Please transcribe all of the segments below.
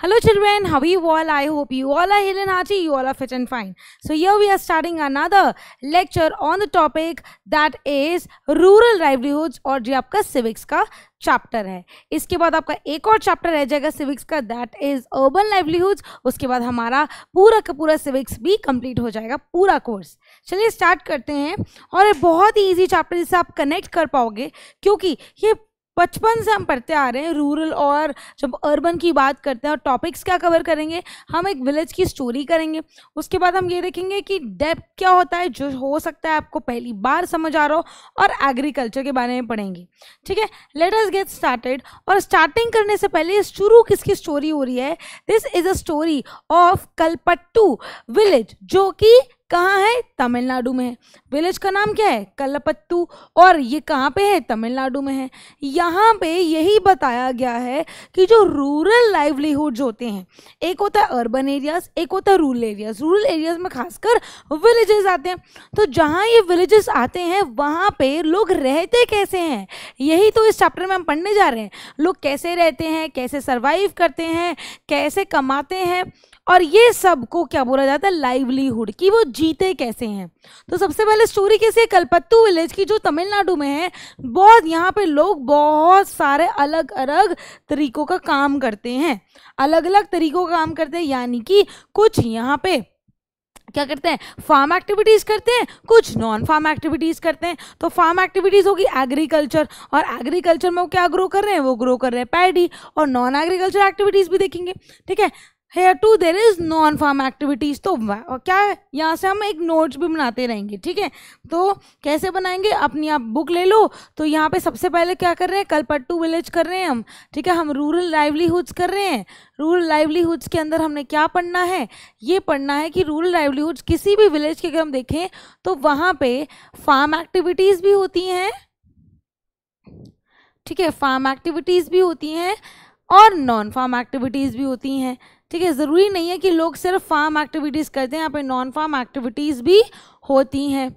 Hello children, how are you all? I hope you all are healthy and hearty, you all are fit and fine. So here we are starting another lecture on the topic that is rural livelihoods और जो आपका civics का chapter है इसके बाद आपका एक और चैप्टर रह जाएगा सिविक्स का दैट इज़ अर्बन लाइवलीहुड्स उसके बाद हमारा पूरा का पूरा सिविक्स भी कंप्लीट हो जाएगा पूरा कोर्स चलिए स्टार्ट करते हैं और बहुत ही ईजी चैप्टर जिसे आप कनेक्ट कर पाओगे क्योंकि ये बचपन से हम पढ़ते आ रहे हैं रूरल और जब अर्बन की बात करते हैं और टॉपिक्स क्या कवर करेंगे हम एक विलेज की स्टोरी करेंगे उसके बाद हम ये देखेंगे कि डेप्थ क्या होता है जो हो सकता है आपको पहली बार समझ आ रहा हो और एग्रीकल्चर के बारे में पढ़ेंगे ठीक है लेट अस गेट स्टार्टेड और स्टार्टिंग करने से पहले शुरू किसकी स्टोरी हो रही है this is a story of Kalpattu village जो कि कहाँ है तमिलनाडु में है विलेज का नाम क्या है कल्लपत्तू और ये कहाँ पे है तमिलनाडु में है यहाँ पे यही बताया गया है कि जो रूरल लाइवलीहुड्स होते हैं एक होता है अर्बन एरियाज एक होता है रूरल एरियाज रूरल एरियाज में खासकर विलेजेस आते हैं तो जहाँ ये विलेजेस आते हैं वहाँ पे लोग रहते कैसे हैं यही तो इस चैप्टर में हम पढ़ने जा रहे हैं लोग कैसे रहते हैं कैसे सर्वाइव करते हैं कैसे कमाते हैं और ये सब को क्या बोला जाता है लाइवलीहुड कि वो जीते कैसे हैं तो सबसे पहले स्टोरी कैसी है कलपत्तू विलेज की जो तमिलनाडु में है बहुत यहाँ पे लोग बहुत सारे अलग अलग तरीकों का काम करते हैं अलग अलग तरीकों का काम करते हैं यानी कि कुछ यहाँ पे क्या करते हैं फार्म एक्टिविटीज़ करते हैं कुछ नॉन फार्म एक्टिविटीज़ करते हैं तो फार्म एक्टिविटीज़ होगी एग्रीकल्चर और एग्रीकल्चर में वो क्या ग्रो कर रहे हैं वो ग्रो कर रहे हैं पैडी और नॉन एग्रीकल्चर एक्टिविटीज़ भी देखेंगे ठीक है here to there is non farm activities तो क्या है यहाँ से हम एक नोट्स भी बनाते रहेंगे ठीक है तो कैसे बनाएंगे अपनी आप बुक ले लो तो यहाँ पे सबसे पहले क्या कर रहे हैं कलपट्टू विलेज कर रहे हैं हम ठीक है हम रूरल लाइवलीहुड्स कर रहे हैं रूरल लाइवलीहुड्स के अंदर हमने क्या पढ़ना है ये पढ़ना है कि रूरल लाइवलीहुड्स किसी भी विलेज के अगर हम देखें तो वहाँ पर फार्म एक्टिविटीज़ भी होती हैं ठीक है फार्म एक्टिविटीज़ भी होती हैं और नॉन फार्म एक्टिविटीज़ भी होती हैं ठीक है ज़रूरी नहीं है कि लोग सिर्फ फार्म एक्टिविटीज़ करते हैं यहाँ पे नॉन फार्म एक्टिविटीज़ भी होती हैं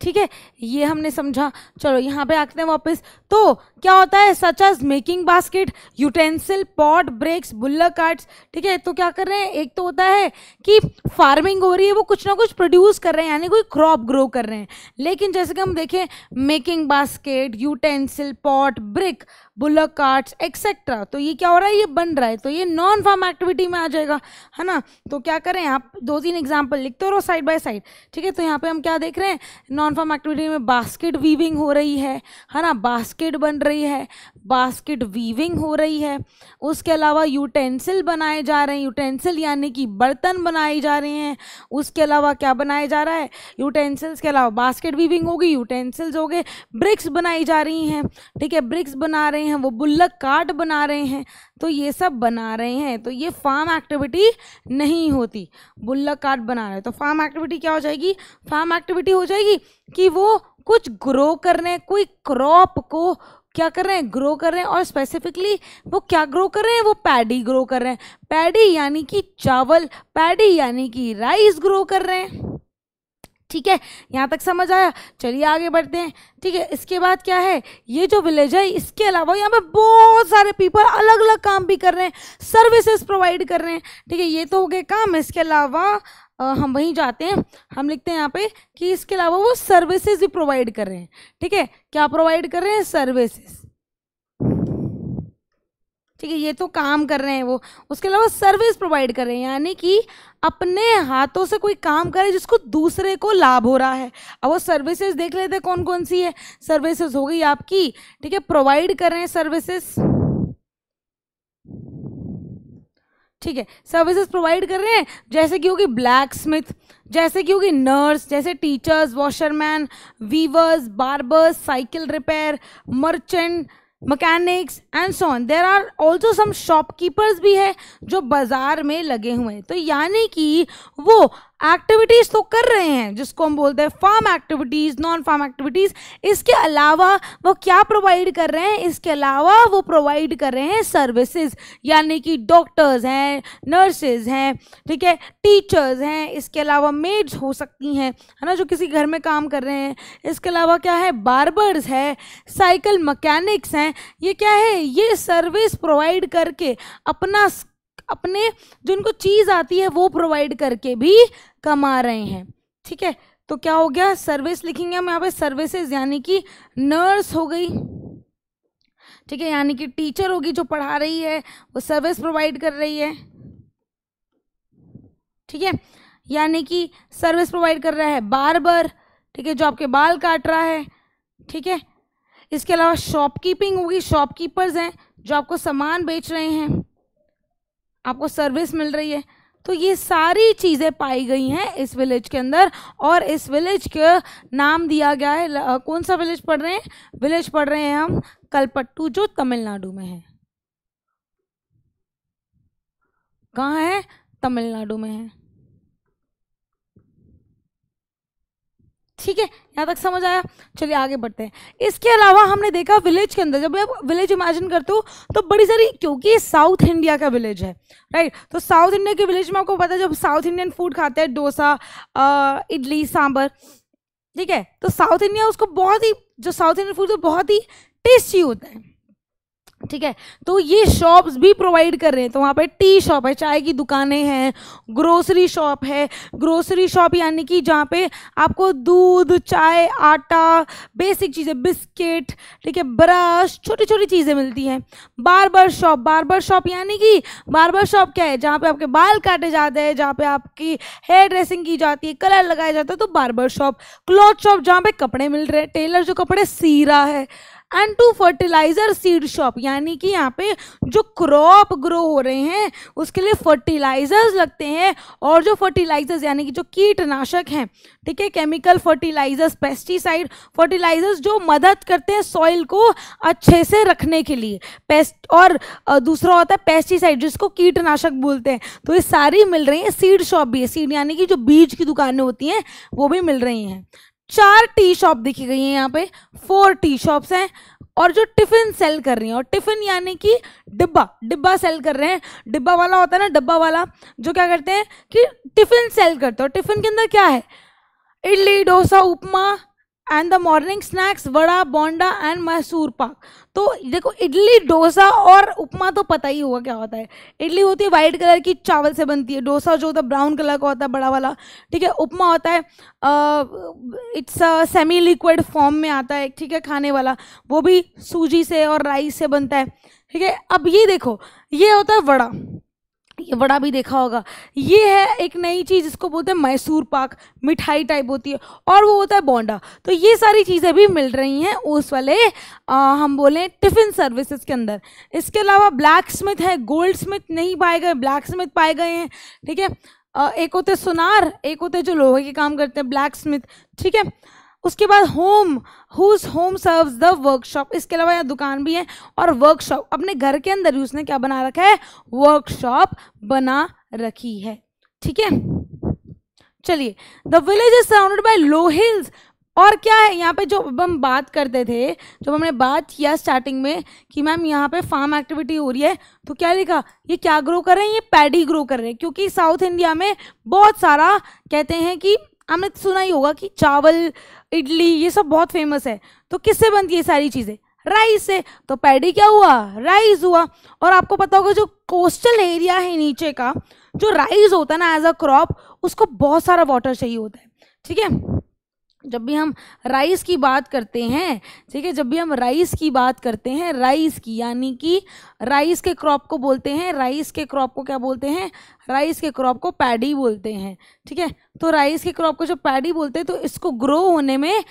ठीक है ये हमने समझा चलो यहाँ पे आते हैं वापस तो क्या होता है such as making basket utensil pot bricks bullock cards ठीक है तो क्या कर रहे हैं एक तो होता है कि फार्मिंग हो रही है वो कुछ ना कुछ प्रोड्यूस कर रहे हैं यानी कोई क्रॉप ग्रो कर रहे हैं लेकिन जैसे कि हम देखें making basket utensil pot brick bullock cards etcetera तो ये क्या हो रहा है ये बन रहा है तो ये नॉन फार्म एक्टिविटी में आ जाएगा है ना तो क्या करें आप दो तीन एग्जाम्पल लिखते रहो साइड बाय साइड ठीक है तो यहाँ पे हम क्या देख रहे हैं नॉन फार्म एक्टिविटी में बास्केट वीविंग हो रही है है ना बास्केट बन रही है बास्केट वीविंग हो रही है उसके अलावा यूटेंसिल बनाए जा रहे हैं यूटेंसिल यानी कि बर्तन बनाए जा रहे हैं उसके अलावा क्या बनाया जा रहा है यूटेंसिल्स के अलावा बास्केट वीविंग होगी यूटेंसिल्स हो गए ब्रिक्स बनाई जा रही हैं ठीक है ब्रिक्स बना रहे हैं वो बुल्लक काट बना रहे हैं तो ये सब बना रहे हैं तो ये फार्म एक्टिविटी नहीं होती बुल्लक काट बना रहे तो फार्म एक्टिविटी क्या हो जाएगी फार्म एक्टिविटी हो जाएगी कि वो कुछ ग्रो करने कोई क्रॉप को क्या कर रहे हैं ग्रो कर रहे हैं और स्पेसिफिकली वो क्या ग्रो कर रहे हैं वो पैडी ग्रो कर रहे हैं पैडी यानी कि चावल पैडी यानी कि राइस ग्रो कर रहे हैं ठीक है यहाँ तक समझ आया चलिए आगे बढ़ते हैं ठीक है इसके बाद क्या है ये जो विलेज है इसके अलावा यहाँ पे बहुत सारे पीपल अलग अलग काम भी कर रहे हैं सर्विसेज प्रोवाइड कर रहे हैं ठीक है ये तो हो गए काम इसके अलावा हम वहीं जाते हैं हम लिखते हैं यहाँ पे कि इसके अलावा वो सर्विसेज भी प्रोवाइड कर रहे हैं ठीक है क्या प्रोवाइड कर रहे हैं सर्विसेज ठीक है ये तो काम कर रहे हैं वो उसके अलावा सर्विस प्रोवाइड कर रहे हैं यानी कि अपने हाथों से कोई काम करे जिसको दूसरे को लाभ हो रहा है अब वो सर्विसेज देख लेते हैं कौन कौन सी है सर्विसेज हो गई आपकी ठीक है प्रोवाइड कर रहे हैं सर्विसेज ठीक है सर्विसेज प्रोवाइड कर रहे हैं जैसे कि होगी ब्लैक स्मिथ जैसे कि होगी नर्स जैसे teachers washerman weavers barbers cycle repair merchant mechanics and so on there are also some shopkeepers भी है जो बाज़ार में लगे हुए हैं तो यानी कि वो एक्टिविटीज़ तो कर रहे हैं जिसको हम बोलते हैं farm activities non farm activities इसके अलावा वो क्या प्रोवाइड कर रहे हैं इसके अलावा वो प्रोवाइड कर रहे हैं सर्विसेज यानी कि डॉक्टर्स हैं नर्सेज हैं ठीक है टीचर्स हैं इसके अलावा मेड्स हो सकती हैं है ना जो किसी घर में काम कर रहे हैं इसके अलावा क्या है बार्बर्स है साइकिल मकैनिक्स हैं ये क्या है ये सर्विस प्रोवाइड करके अपना अपने जो इनको चीज़ आती है वो प्रोवाइड करके भी कमा रहे हैं ठीक है तो क्या हो गया सर्विस लिखेंगे हम यहाँ पे सर्विसेज यानी कि नर्स हो गई ठीक है यानी कि टीचर होगी जो पढ़ा रही है वो सर्विस प्रोवाइड कर रही है ठीक है यानी कि सर्विस प्रोवाइड कर रहा है बार ठीक है जो आपके बाल काट रहा है ठीक है इसके अलावा शॉपकीपिंग होगी शॉपकीपर्स हैं जो आपको सामान बेच रहे हैं आपको सर्विस मिल रही है तो ये सारी चीज़ें पाई गई हैं इस विलेज के अंदर और इस विलेज का नाम दिया गया है कौन सा विलेज पढ़ रहे हैं विलेज पढ़ रहे हैं हम कलपट्टू जो तमिलनाडु में है कहाँ है तमिलनाडु में है ठीक है यहाँ तक समझ आया चलिए आगे बढ़ते हैं इसके अलावा हमने देखा विलेज के अंदर जब आप विलेज इमेजिन करते हो तो बड़ी सारी क्योंकि साउथ इंडिया का विलेज है राइट तो साउथ इंडिया के विलेज में आपको पता है जब साउथ इंडियन फूड खाते हैं डोसा इडली सांभर ठीक है तो साउथ इंडिया उसको बहुत ही जो साउथ इंडियन फूड तो बहुत ही टेस्टी होता है ठीक है तो ये शॉप्स भी प्रोवाइड कर रहे हैं तो वहाँ पे टी शॉप है चाय की दुकानें हैं ग्रोसरी शॉप है ग्रोसरी शॉप यानी कि जहाँ पे आपको दूध चाय आटा बेसिक चीज़ें बिस्किट ठीक है ब्रश छोटी छोटी चीज़ें मिलती हैं बार शॉप बार शॉप यानी कि बार शॉप क्या है जहाँ पर आपके बाल काटे जाते हैं जहाँ पर आपकी हेयर ड्रेसिंग की जाती है कलर लगाया जाता है तो बार शॉप क्लॉथ शॉप जहाँ पर कपड़े मिल रहे हैं टेलर जो कपड़े सी रहा है and two fertilizer seed shop यानी कि यहाँ पे जो क्रॉप ग्रो हो रहे हैं उसके लिए फर्टिलाइजर्स लगते हैं और जो फर्टिलाइजर्स यानी कि जो कीटनाशक हैं ठीक है केमिकल फर्टिलाइजर्स पेस्टिसाइड फर्टिलाइजर्स जो मदद करते हैं सॉइल को अच्छे से रखने के लिए पेस्ट और दूसरा होता है पेस्टिसाइड जिसको कीटनाशक बोलते हैं तो ये सारी मिल रही है सीड शॉप भी है सीड यानी कि जो बीज की दुकानें होती हैं वो भी मिल रही हैं चार टी शॉप देखी गई है यहाँ पे फोर टी शॉप्स हैं और जो टिफिन सेल कर रही हैं और टिफिन यानी कि डिब्बा डिब्बा सेल कर रहे हैं डिब्बा वाला होता है ना डिब्बा वाला जो क्या करते हैं कि टिफिन सेल करते हैं और टिफिन के अंदर क्या है idli dosa upma and the morning snacks vada bonda and Mysore pak तो देखो इडली डोसा और उपमा तो पता ही होगा क्या होता है इडली होती है वाइट कलर की चावल से बनती है डोसा जो होता है ब्राउन कलर का होता है बड़ा वाला ठीक है उपमा होता है इट्स सेमी लिक्विड फॉर्म में आता है ठीक है खाने वाला वो भी सूजी से और राइस से बनता है ठीक है अब ये देखो ये होता है वड़ा ये बड़ा भी देखा होगा ये है एक नई चीज़ जिसको बोलते हैं मैसूर पाक मिठाई टाइप होती है और वो होता है बोंडा तो ये सारी चीज़ें भी मिल रही हैं उस वाले आ, हम बोलें टिफ़िन सर्विसेज के अंदर इसके अलावा ब्लैक स्मिथ है गोल्ड स्मिथ नहीं पाए गए ब्लैक स्मिथ पाए गए हैं ठीक है एक होते सुनार एक होते जो लोहे के काम करते हैं ब्लैक स्मिथ ठीक है उसके बाद home whose home serves the workshop इसके अलावा यहाँ दुकान भी है और वर्कशॉप अपने घर के अंदर ही उसने क्या बना रखा है वर्कशॉप बना रखी है ठीक है चलिए the village is surrounded by low hills और क्या है यहाँ पे जो अब हम बात करते थे जब हमने बात किया स्टार्टिंग में कि मैम यहाँ पे फार्म एक्टिविटी हो रही है तो क्या लिखा ये क्या ग्रो कर रहे हैं ये पैडी ग्रो कर रहे हैं क्योंकि साउथ इंडिया में बहुत सारा कहते हैं कि हमने सुना ही होगा कि चावल इडली ये सब बहुत फेमस है तो किससे बनती है सारी चीज़ें राइस से तो पैडी क्या हुआ राइस हुआ और आपको पता होगा जो कोस्टल एरिया है नीचे का जो राइस होता है ना एज अ क्रॉप उसको बहुत सारा वाटर चाहिए होता है ठीक है जब भी हम राइस की बात करते हैं ठीक है जब भी हम राइस की बात करते हैं राइस की यानी कि राइस के क्रॉप को बोलते हैं राइस के क्रॉप को क्या बोलते हैं राइस के क्रॉप को पैडी बोलते हैं ठीक है तो राइस के क्रॉप को जब पैडी बोलते हैं तो इसको ग्रो होने में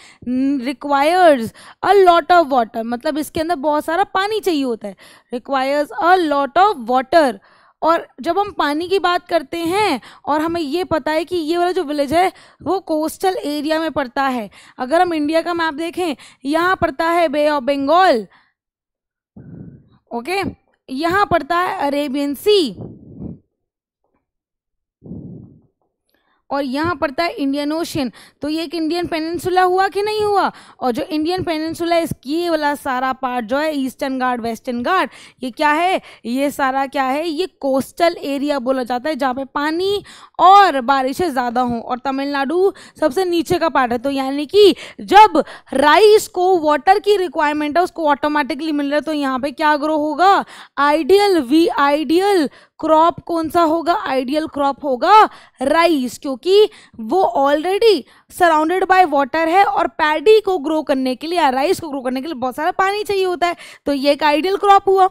requires a lot of water मतलब इसके अंदर बहुत सारा पानी चाहिए होता है requires a lot of water और जब हम पानी की बात करते हैं और हमें ये पता है कि ये वाला जो विलेज है वो कोस्टल एरिया में पड़ता है अगर हम इंडिया का मैप देखें यहाँ पड़ता है बे ऑफ बंगाल ओके यहाँ पड़ता है अरेबियन सी और यहाँ पड़ता है इंडियन ओशन तो ये एक इंडियन पेनिनसुला हुआ कि नहीं हुआ और जो इंडियन पेनिनसुला है वाला सारा पार्ट जो है ईस्टर्न घाट वेस्टर्न घाट ये क्या है ये सारा क्या है ये कोस्टल एरिया बोला जाता है जहाँ पे पानी और बारिशें ज़्यादा हों और तमिलनाडु सबसे नीचे का पार्ट है तो यानी कि जब राइस को वाटर की रिक्वायरमेंट है उसको ऑटोमेटिकली मिल रहा है तो यहाँ पर क्या ग्रो होगा आइडियल वी आइडियल क्रॉप कौन सा होगा आइडियल क्रॉप होगा राइस क्योंकि वो ऑलरेडी सराउंडेड बाय वाटर है और पैडी को ग्रो करने के लिए राइस को ग्रो करने के लिए बहुत सारा पानी चाहिए होता है तो ये एक आइडियल क्रॉप हुआ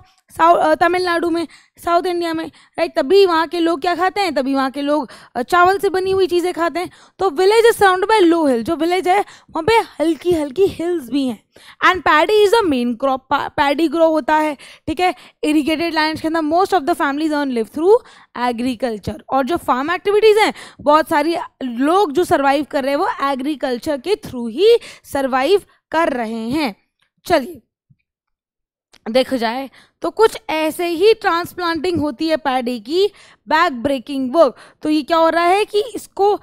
तमिलनाडु में साउथ इंडिया में राइट तभी वहाँ के लोग क्या खाते हैं तभी वहाँ के लोग चावल से बनी हुई चीज़ें खाते हैं तो village is surround by low hill जो विलेज है वहाँ पे हल्की हल्की हिल्स भी हैं and paddy is a main crop paddy grow होता है ठीक है इरीगेटेड लैंड के अंदर most of the families earn live through agriculture और जो फार्म एक्टिविटीज़ हैं बहुत सारी लोग जो सर्वाइव कर रहे हैं वो एग्रीकल्चर के थ्रू ही सरवाइव कर रहे हैं चलिए देख जाए तो कुछ ऐसे ही ट्रांसप्लांटिंग होती है पैडी की बैक ब्रेकिंग वर्क तो ये क्या हो रहा है कि इसको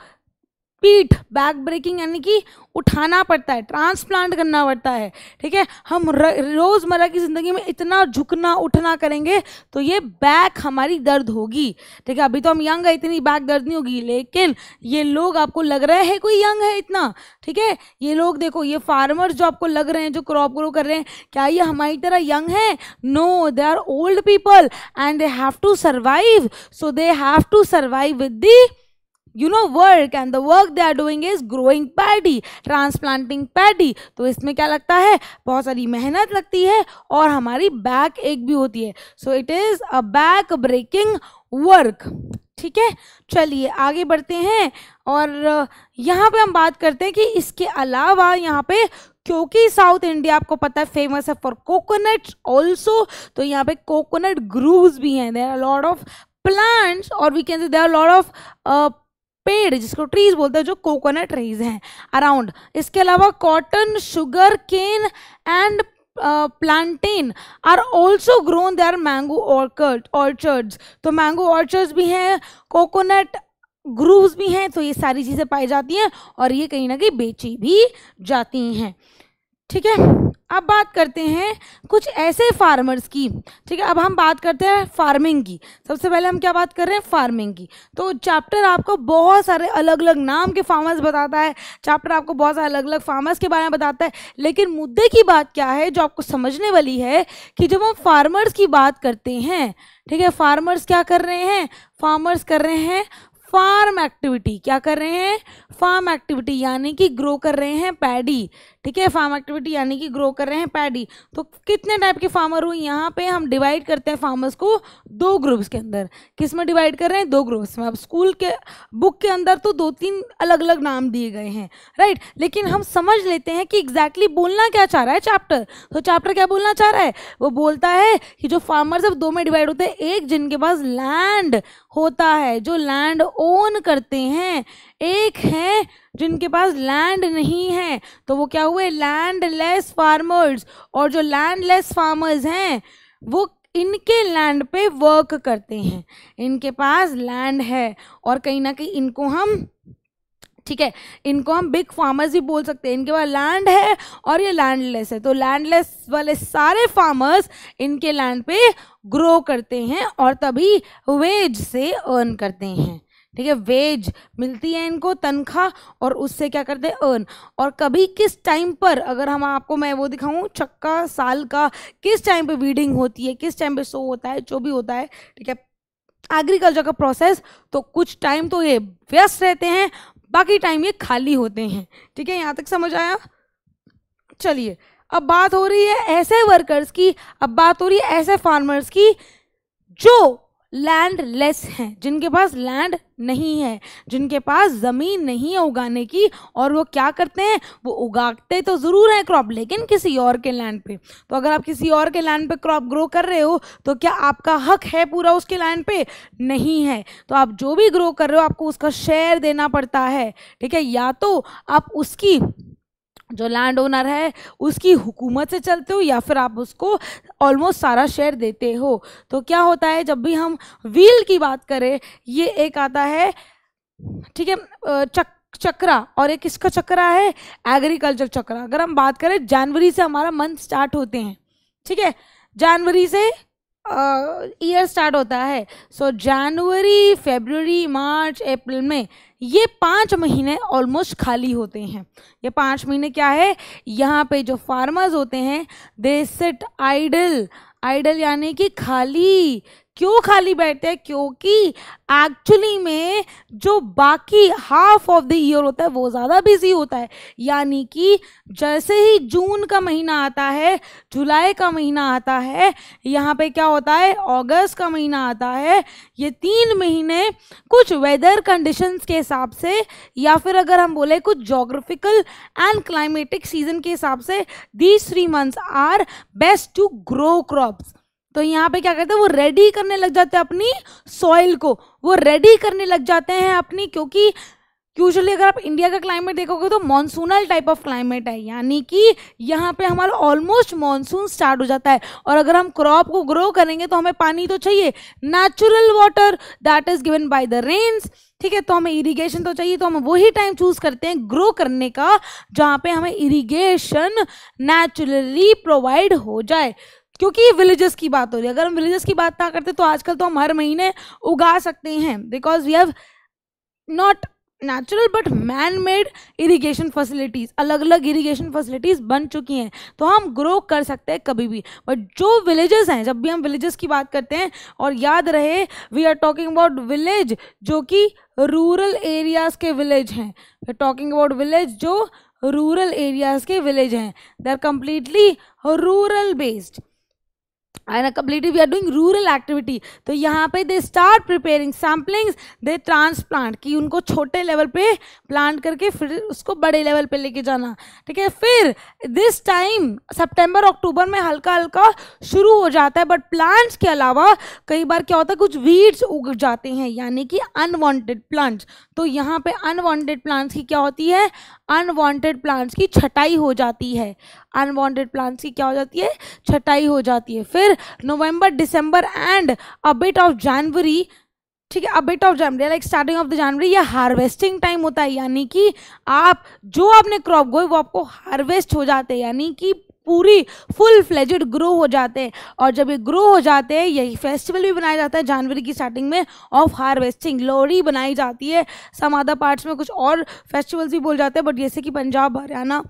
पीठ बैक ब्रेकिंग यानी कि उठाना पड़ता है ट्रांसप्लांट करना पड़ता है ठीक है हम रोज़मर्रा की ज़िंदगी में इतना झुकना उठना करेंगे तो ये बैक हमारी दर्द होगी ठीक है अभी तो हम यंग है इतनी बैक दर्द नहीं होगी लेकिन ये लोग आपको लग रहा है कोई यंग है इतना ठीक है ये लोग देखो ये फार्मर्स जो आपको लग रहे हैं जो क्रॉप ग्रो कर रहे हैं क्या ये हमारी तरह यंग है no they are old people and they have to survive so they have to survive with the you know work and the work they are doing is growing paddy transplanting paddy तो इसमें क्या लगता है बहुत सारी मेहनत लगती है और हमारी बैक एक भी होती है so it is a back breaking work ठीक है चलिए आगे बढ़ते हैं और यहाँ पे हम बात करते हैं कि इसके अलावा यहाँ पे क्योंकि साउथ इंडिया आपको पता है फेमस है फॉर कोकोनट ऑल्सो तो यहाँ पे कोकोनट ग्रूव्स भी हैं there are lot of plants और we can say there are lot of पेड़ जिसको ट्रीज बोलते हैं जो कोकोनट ट्रीज हैं अराउंड इसके अलावा cotton sugarcane and plantain are also grown they are mango orchards तो मैंगो ऑर्चर्ड्स भी हैं कोकोनट ग्रूव्स भी हैं तो ये सारी चीज़ें पाई जाती हैं और ये कहीं ना कहीं बेची भी जाती हैं ठीक है अब बात करते हैं कुछ ऐसे फार्मर्स की ठीक है अब हम बात करते हैं फार्मिंग की सबसे पहले हम क्या बात कर रहे हैं फार्मिंग की तो चैप्टर आपको बहुत सारे अलग अलग नाम के फार्मर्स बताता है चैप्टर आपको बहुत सारे अलग अलग फार्मर्स के बारे में बताता है लेकिन मुद्दे की बात क्या है जो आपको समझने वाली है कि जब हम फार्मर्स की बात करते हैं ठीक है फार्मर्स क्या कर रहे हैं फार्मर्स कर रहे हैं फार्म एक्टिविटी क्या कर रहे हैं फार्म एक्टिविटी यानी कि ग्रो कर रहे हैं पैडी ठीक है फार्म एक्टिविटी यानी कि ग्रो कर रहे हैं पैडी तो कितने टाइप के फार्मर हुए यहाँ पे हम डिवाइड करते हैं फार्मर्स को दो ग्रुप्स के अंदर किस में डिवाइड कर रहे हैं दो ग्रुप्स में अब स्कूल के बुक के अंदर तो दो तीन अलग अलग नाम दिए गए हैं राइट लेकिन हम समझ लेते हैं कि एग्जैक्टली exactly बोलना क्या चाह रहा है चैप्टर तो चैप्टर क्या बोलना चाह रहा है वो बोलता है कि जो फार्मर्स अब दो में डिवाइड होते हैं एक जिनके पास लैंड होता है जो लैंड ओन करते हैं एक है जिनके पास लैंड नहीं है तो वो क्या हुए लैंडलेस फार्मर्स और जो लैंडलेस फार्मर्स हैं वो इनके लैंड पे वर्क करते हैं इनके पास लैंड है और कहीं ना कहीं इनको हम ठीक है इनको हम बिग फार्मर्स भी बोल सकते हैं इनके पास लैंड है और ये लैंडलेस है तो लैंडलेस वाले सारे फार्मर्स इनके लैंड पे ग्रो करते हैं और तभी वेज से अर्न करते हैं ठीक है वेज मिलती है इनको तनख्वाह और उससे क्या करते हैं अर्न और कभी किस टाइम पर अगर हम आपको मैं वो दिखाऊं छक्का साल का किस टाइम पे वीडिंग होती है किस टाइम पे सो होता है जो भी होता है ठीक है एग्रीकल्चर का प्रोसेस तो कुछ टाइम तो ये व्यस्त रहते हैं बाकी टाइम ये खाली होते हैं ठीक है यहाँ तक समझ आया चलिए अब बात हो रही है ऐसे वर्कर्स की अब बात हो रही है ऐसे फार्मर्स की जो लैंड लेस हैं जिनके पास लैंड नहीं है जिनके पास ज़मीन नहीं है उगाने की और वो क्या करते हैं वो उगाते तो ज़रूर हैं क्रॉप लेकिन किसी और के लैंड पे तो अगर आप किसी और के लैंड पे क्रॉप ग्रो कर रहे हो तो क्या आपका हक है पूरा उसके लैंड पे नहीं है तो आप जो भी ग्रो कर रहे हो आपको उसका शेयर देना पड़ता है ठीक है या तो आप उसकी जो लैंड ओनर है उसकी हुकूमत से चलते हो या फिर आप उसको ऑलमोस्ट सारा शेयर देते हो तो क्या होता है जब भी हम व्हील की बात करें ये एक आता है ठीक है चक चक्रा और एक इसका चक्रा है एग्रीकल्चर चक्रा अगर हम बात करें जनवरी से हमारा मंथ स्टार्ट होते हैं ठीक है जनवरी से ईयर स्टार्ट होता है सो जनवरी फेबररी मार्च अप्रैल में ये पाँच महीने ऑलमोस्ट खाली होते हैं ये पाँच महीने क्या है यहाँ पे जो फार्मर्स होते हैं दे सिट आइडल आइडल यानी कि खाली क्यों खाली बैठते हैं क्योंकि एक्चुअली में जो बाकी हाफ ऑफ द ईयर होता है वो ज़्यादा बिजी होता है यानी कि जैसे ही जून का महीना आता है जुलाई का महीना आता है यहाँ पे क्या होता है अगस्त का महीना आता है ये तीन महीने कुछ वेदर कंडीशंस के हिसाब से या फिर अगर हम बोले कुछ जोग्राफिकल एंड क्लाइमेटिक सीजन के हिसाब से these three months are best to grow crops तो यहाँ पे क्या करते हैं वो रेडी करने लग जाते हैं अपनी सॉइल को वो रेडी करने लग जाते हैं अपनी क्योंकि यूजली अगर आप इंडिया का क्लाइमेट देखोगे तो मानसूनल टाइप ऑफ क्लाइमेट है यानी कि यहाँ पे हमारा ऑलमोस्ट मानसून स्टार्ट हो जाता है और अगर हम क्रॉप को ग्रो करेंगे तो हमें पानी तो चाहिए natural water that is given by the rains ठीक है तो हमें इरिगेशन तो चाहिए तो हम वही टाइम चूज़ करते हैं ग्रो करने का जहाँ पे हमें इरिगेशन नेचुरली प्रोवाइड हो जाए क्योंकि विलेजेस की बात हो रही है अगर हम विलेजेस की बात ना करते तो आजकल तो हम हर महीने उगा सकते हैं because we have not natural but man made irrigation facilities अलग अलग इरीगेशन फैसिलिटीज़ बन चुकी हैं तो हम ग्रो कर सकते हैं कभी भी बट जो विलेजेस हैं जब भी हम विलेजेस की बात करते हैं और याद रहे we are talking about village जो कि रूरल एरियाज़ के विलेज हैं we are talking about village जो रूरल एरियाज़ के विलेज हैं they are completely rural based and a completely we are doing rural activity तो यहाँ पे they start preparing samplings they transplant कि उनको छोटे level पे plant करके फिर उसको बड़े level पे लेके जाना ठीक है फिर this time September October में हल्का हल्का शुरू हो जाता है but plants के अलावा कई बार क्या होता है कुछ weeds उग जाते हैं यानी कि unwanted plants तो यहाँ पे unwanted plants की क्या होती है अनवांटेड प्लांट्स की छटाई हो जाती है अनवांटेड प्लांट्स की क्या हो जाती है छटाई हो जाती है फिर November December and a bit of January ठीक है a bit of January like starting of the January या हार्वेस्टिंग टाइम होता है यानी कि आप जो आपने क्रॉप गोए वो आपको हार्वेस्ट हो जाते हैं यानी कि पूरी फुल फ्लेजेड ग्रो हो जाते हैं और जब ये ग्रो हो जाते हैं यही फेस्टिवल भी बनाया जाता है जनवरी की स्टार्टिंग में ऑफ हार्वेस्टिंग लोहड़ी बनाई जाती है समाधा पार्ट्स में कुछ और फेस्टिवल्स भी बोल जाते हैं बट जैसे कि पंजाब हरियाणा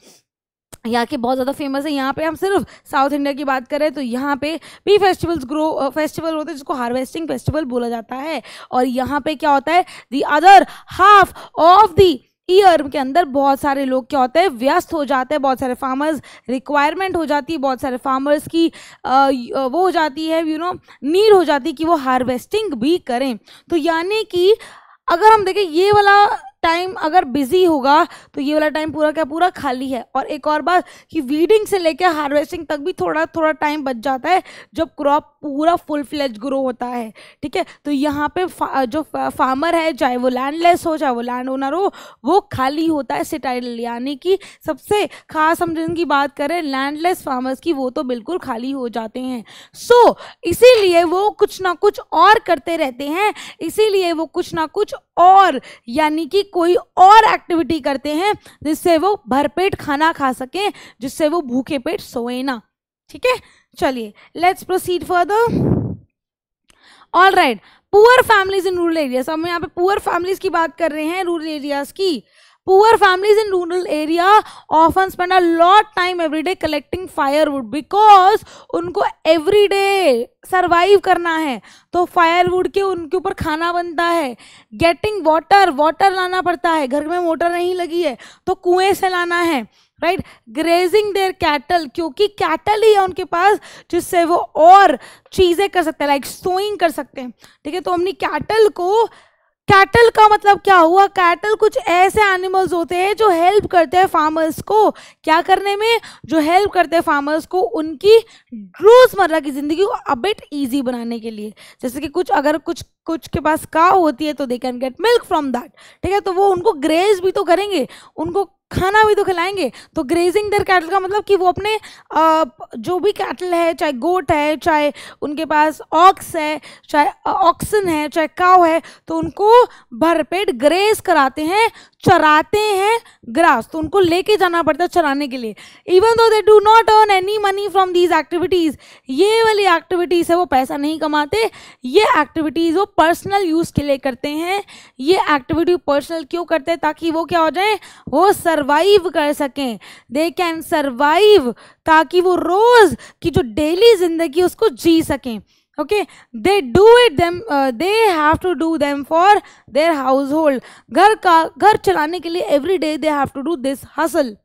यहाँ के बहुत ज़्यादा फेमस है यहाँ पे हम सिर्फ साउथ इंडिया की बात करें तो यहाँ पे भी फेस्टिवल्स ग्रो फेस्टिवल होते हैं जिसको हार्वेस्टिंग फेस्टिवल बोला जाता है और यहाँ पे क्या होता है the other half of the year के अंदर बहुत सारे लोग क्या होते हैं व्यस्त हो जाते हैं बहुत सारे फार्मर्स रिक्वायरमेंट हो जाती है बहुत सारे फार्मर्स की वो हो जाती है यू नो नीड हो जाती है कि वो हार्वेस्टिंग भी करें तो यानी कि अगर हम देखें ये वाला टाइम अगर बिजी होगा तो ये वाला टाइम पूरा क्या पूरा खाली है और एक और बात कि वीडिंग से लेकर हार्वेस्टिंग तक भी थोड़ा थोड़ा टाइम बच जाता है जब क्रॉप पूरा फुल फ्लेज ग्रो होता है ठीक है तो यहाँ पे फा, जो फार्मर है चाहे वो लैंडलेस हो चाहे वो लैंड ओनर हो वो खाली होता है सिटाइल यानी कि सबसे खास हम जिनकी बात करें लैंडलेस फार्मर्स की वो तो बिल्कुल खाली हो जाते हैं सो so, इसीलिए वो कुछ ना कुछ और करते रहते हैं इसीलिए वो कुछ ना कुछ और यानी कि कोई और एक्टिविटी करते हैं जिससे वो भरपेट खाना खा सकें जिससे वो भूखे पेट सोए ना ठीक है चलिए let's proceed further all right poor families in rural areas हम यहाँ पे पुअर फैमिलीज की बात कर रहे हैं रूरल एरियाज की Poor families in rural area often spend a lot time every day collecting firewood because उनको every day सर्वाइव करना है तो फायरवुड के उनके ऊपर खाना बनता है गेटिंग वाटर वाटर लाना पड़ता है घर में मोटर नहीं लगी है तो कुएं से लाना है राइट ग्रेजिंग देयर कैटल क्योंकि कैटल ही है उनके पास जिससे वो और चीज़ें कर सकते हैं लाइक सोइंग कर सकते हैं ठीक है तो अपनी कैटल को कैटल का मतलब क्या हुआ कैटल कुछ ऐसे एनिमल्स होते हैं जो हेल्प करते हैं फार्मर्स को क्या करने में जो हेल्प करते हैं फार्मर्स को उनकी रोज़मर्रा की ज़िंदगी को अबिट ईजी बनाने के लिए जैसे कि कुछ अगर कुछ कुछ के पास का होती है तो they can get milk from that ठीक है तो वो उनको ग्रेज भी तो करेंगे उनको खाना भी तो खिलाएंगे तो ग्रेजिंग दर कैटल का मतलब कि वो अपने जो भी कैटल है चाहे गोट है चाहे उनके पास ऑक्स है चाहे ऑक्सन है चाहे काव है तो उनको भरपेट ग्रेज कराते हैं चराते हैं ग्रास तो उनको लेके जाना पड़ता है चराने के लिए even though they do not earn any money from these activities ये वाली एक्टिविटीज़ है वो पैसा नहीं कमाते ये एक्टिविटीज़ वो पर्सनल यूज़ के लिए करते हैं ये एक्टिविटी पर्सनल क्यों करते हैं ताकि वो क्या हो जाए वो सर्वाइव कर सकें दे कैन सर्वाइव ताकि वो रोज़ की जो डेली ज़िंदगी उसको जी सकें okay they do it them they have to do them for their household घर का घर चलाने के लिए every day they have to do this hustle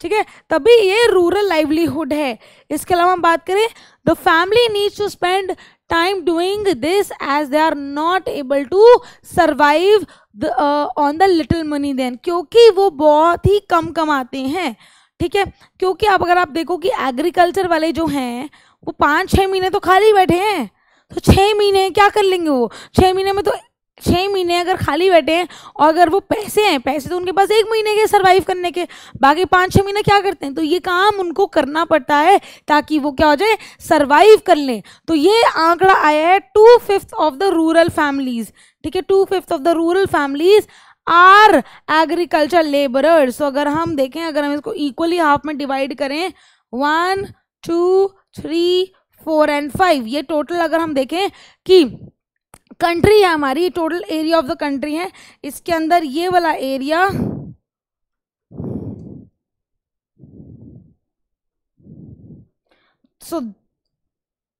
ठीक है तभी ये रूरल लाइवलीहुड है इसके अलावा हम बात करें the family needs to spend time doing this as they are not able to survive on the little money then क्योंकि वो बहुत ही कम कमाते हैं ठीक है क्योंकि आप अगर आप देखो कि एग्रीकल्चर वाले जो हैं वो पाँच छः महीने तो खाली बैठे हैं तो छः महीने क्या कर लेंगे वो छः महीने में तो छः महीने अगर खाली बैठे हैं और अगर वो पैसे हैं पैसे तो उनके पास एक महीने के सर्वाइव करने के बाकी पाँच छः महीने क्या करते हैं तो ये काम उनको करना पड़ता है ताकि वो क्या हो जाए सर्वाइव कर लें तो ये आंकड़ा आया है two fifth of the rural families ठीक है two fifth of the rural families are agriculture labourers तो अगर हम देखें अगर हम इसको इक्वली हाफ में डिवाइड करें one two three four and five ये टोटल अगर हम देखें कि कंट्री है हमारी total area of the country है इसके अंदर ये वाला area so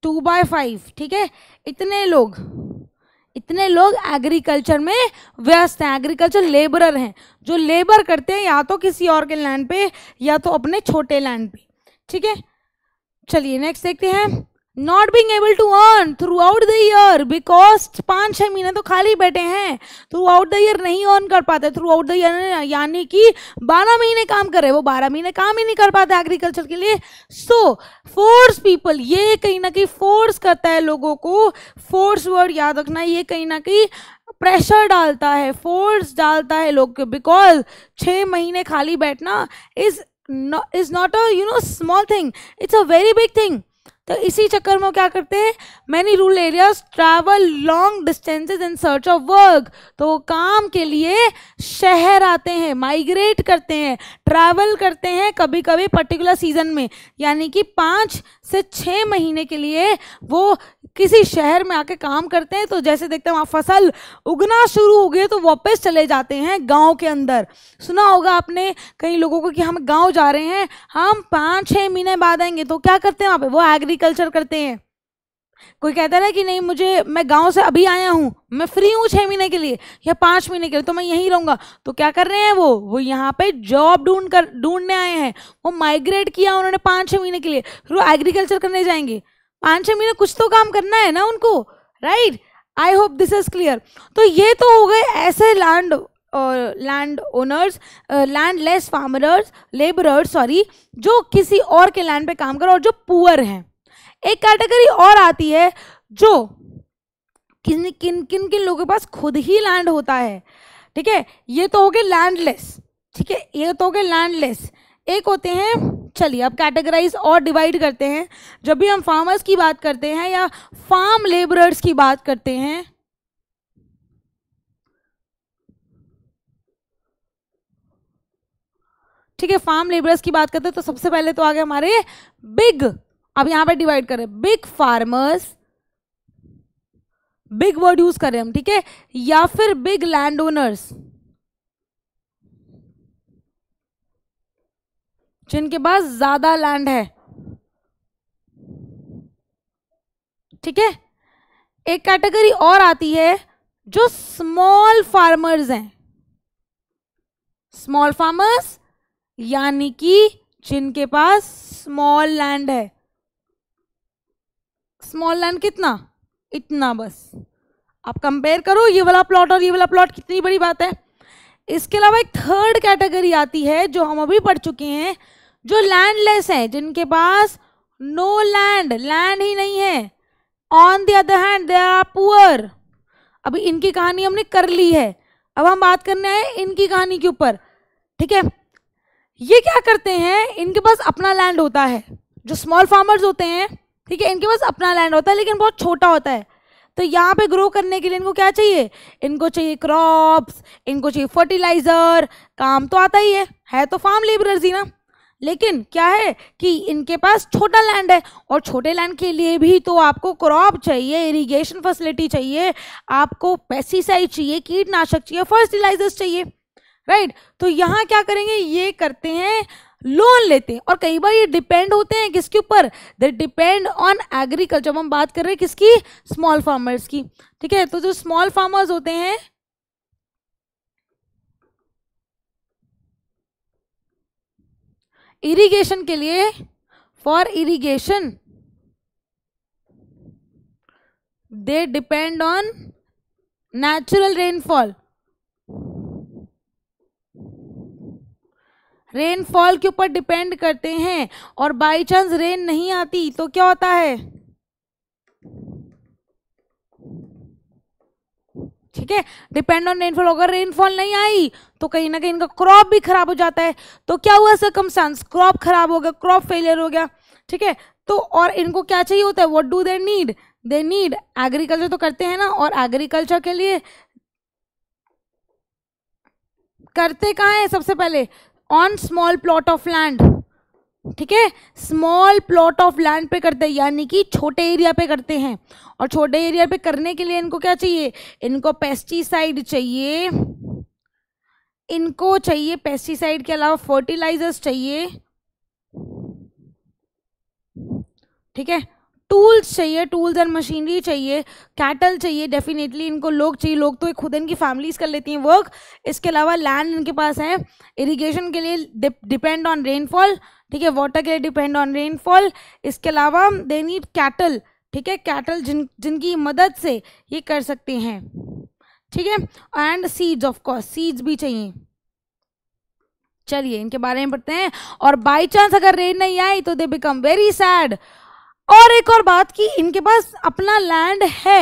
two by five ठीक है इतने लोग इतने लोग एग्रीकल्चर में व्यस्त हैं एग्रीकल्चर लेबरर हैं जो लेबर करते हैं या तो किसी और के लैंड पे या तो अपने छोटे लैंड पे ठीक है चलिए नेक्स्ट देखते हैं not being able to earn throughout the year because पाँच छः महीने तो खाली बैठे हैं थ्रू आउट द ईयर नहीं अर्न कर पाते थ्रू आउट द ईयर यानी कि बारह महीने काम कर रहे वो बारह महीने काम ही नहीं कर पाते एग्रीकल्चर के लिए सो फोर्स पीपल ये कहीं ना कहीं फोर्स करता है लोगों को फोर्स वर्ड याद रखना ये कहीं ना कहीं प्रेशर डालता है फोर्स डालता है लोग बिकॉज छः महीने खाली बैठना is is not a you know small thing it's a very big thing तो इसी चक्कर में क्या करते हैं many rural areas travel long distances in search of work तो काम के लिए शहर आते हैं माइग्रेट करते हैं ट्रैवल करते हैं कभी कभी पर्टिकुलर सीजन में यानी कि पाँच से छः महीने के लिए वो किसी शहर में आके काम करते हैं तो जैसे देखते हैं वहाँ फसल उगना शुरू हो गई तो वापस चले जाते हैं गाँव के अंदर सुना होगा आपने कई लोगों को कि हम गाँव जा रहे हैं हम पाँच छः महीने बाद आएंगे तो क्या करते हैं वहाँ पे वो एग्रीकल्चर करते हैं कोई कहता है ना कि नहीं मुझे मैं गांव से अभी आया हूँ मैं फ्री हूँ छः महीने के लिए या पाँच महीने के लिए तो मैं यहीं रहूँगा तो क्या कर रहे हैं वो वो यहाँ पे जॉब ढूंढ कर ढूंढने आए हैं वो माइग्रेट किया उन्होंने पाँच छः महीने के लिए फिर वो एग्रीकल्चर करने जाएंगे पाँच छः महीने कुछ तो काम करना है ना उनको right I hope this is clear तो ये तो हो गए ऐसे land landowners landless farmers labourers sorry जो किसी और के लैंड पे काम कर और जो पुअर हैं एक कैटेगरी और आती है जो किन किन किन किन लोगों के पास खुद ही लैंड होता है ठीक है ये तो हो गए लैंडलेस ठीक है ये तो हो गए लैंडलेस एक होते हैं चलिए अब कैटेगराइज और डिवाइड करते हैं जब भी हम फार्मर्स की बात करते हैं या फार्म लेबरर्स की बात करते हैं ठीक है फार्म लेबरर्स की बात करते हैं तो सबसे पहले तो आ गए हमारे बिग अब यहां पे डिवाइड करें big farmers big word use करें हम ठीक है या फिर बिग लैंड ओनर्स जिनके पास ज़्यादा लैंड है ठीक है एक कैटेगरी और आती है जो स्मॉल फार्मर्स हैं स्मॉल फार्मर्स यानी कि जिनके पास स्मॉल लैंड है स्मॉल लैंड कितना इतना बस आप कंपेयर करो ये वाला प्लॉट और ये वाला प्लॉट कितनी बड़ी बात है इसके अलावा एक थर्ड कैटेगरी आती है जो हम अभी पढ़ चुके हैं जो लैंडलेस हैं जिनके पास नो लैंड लैंड ही नहीं है on the other hand they are poor अभी इनकी कहानी हमने कर ली है अब हम बात करने आए इनकी कहानी के ऊपर ठीक है ये क्या करते हैं इनके पास अपना लैंड होता है जो स्मॉल फार्मर्स होते हैं ठीक है इनके पास अपना लैंड होता है लेकिन बहुत छोटा होता है तो यहाँ पे ग्रो करने के लिए इनको क्या चाहिए इनको चाहिए क्रॉप्स इनको चाहिए फर्टिलाइज़र काम तो आता ही है है तो फार्म लेबरर्स ही ना लेकिन क्या है कि इनके पास छोटा लैंड है और छोटे लैंड के लिए भी तो आपको क्रॉप चाहिए इरिगेशन फैसिलिटी चाहिए आपको पेस्टिसाइड चाहिए कीटनाशक चाहिए फर्टिलाइजर्स चाहिए राइट तो यहाँ क्या करेंगे ये करते हैं लोन लेते हैं और कई बार ये डिपेंड होते हैं किसके ऊपर दे डिपेंड ऑन एग्रीकल्चर हम बात कर रहे हैं किसकी स्मॉल फार्मर्स की ठीक है तो जो स्मॉल फार्मर्स होते हैं इरिगेशन के लिए for irrigation they depend on natural rainfall rainfall के ऊपर डिपेंड करते हैं और बाई चांस रेन नहीं आती तो क्या होता है ठीक है डिपेंड ऑन रेनफॉल अगर रेनफॉल नहीं आई तो कहीं ना कहीं इनका क्रॉप भी खराब हो जाता है तो क्या हुआ सरकमस्टांस क्रॉप खराब हो गया क्रॉप फेलियर हो गया ठीक है तो और इनको क्या चाहिए होता है what do they need they need agriculture तो करते हैं ना और एग्रीकल्चर के लिए करते कहाँ हैं सबसे पहले on small plot of land ठीक है स्मॉल प्लॉट ऑफ लैंड पे करते हैं यानी कि छोटे एरिया पे करते हैं और छोटे एरिया पे करने के लिए इनको क्या चाहिए इनको पेस्टिसाइड चाहिए इनको चाहिए पेस्टिसाइड के अलावा फर्टिलाइजर्स चाहिए ठीक है टूल्स चाहिए टूल्स एंड मशीनरी चाहिए कैटल चाहिए डेफिनेटली इनको लोग चाहिए लोग तो खुद इनकी फैमिलीज कर लेती हैं वर्क इसके अलावा लैंड इनके पास है इरिगेशन के लिए डिपेंड ऑन रेनफॉल ठीक है वाटर के लिए डिपेंड ऑन रेनफॉल इसके अलावा दे नीड कैटल ठीक है कैटल जिन जिनकी मदद से ये कर सकते हैं ठीक है and seeds of course seeds भी चाहिए चलिए इनके बारे में पढ़ते हैं और बाई चांस अगर रेन नहीं आई तो दे बिकम वेरी सैड और एक और बात की इनके पास अपना लैंड है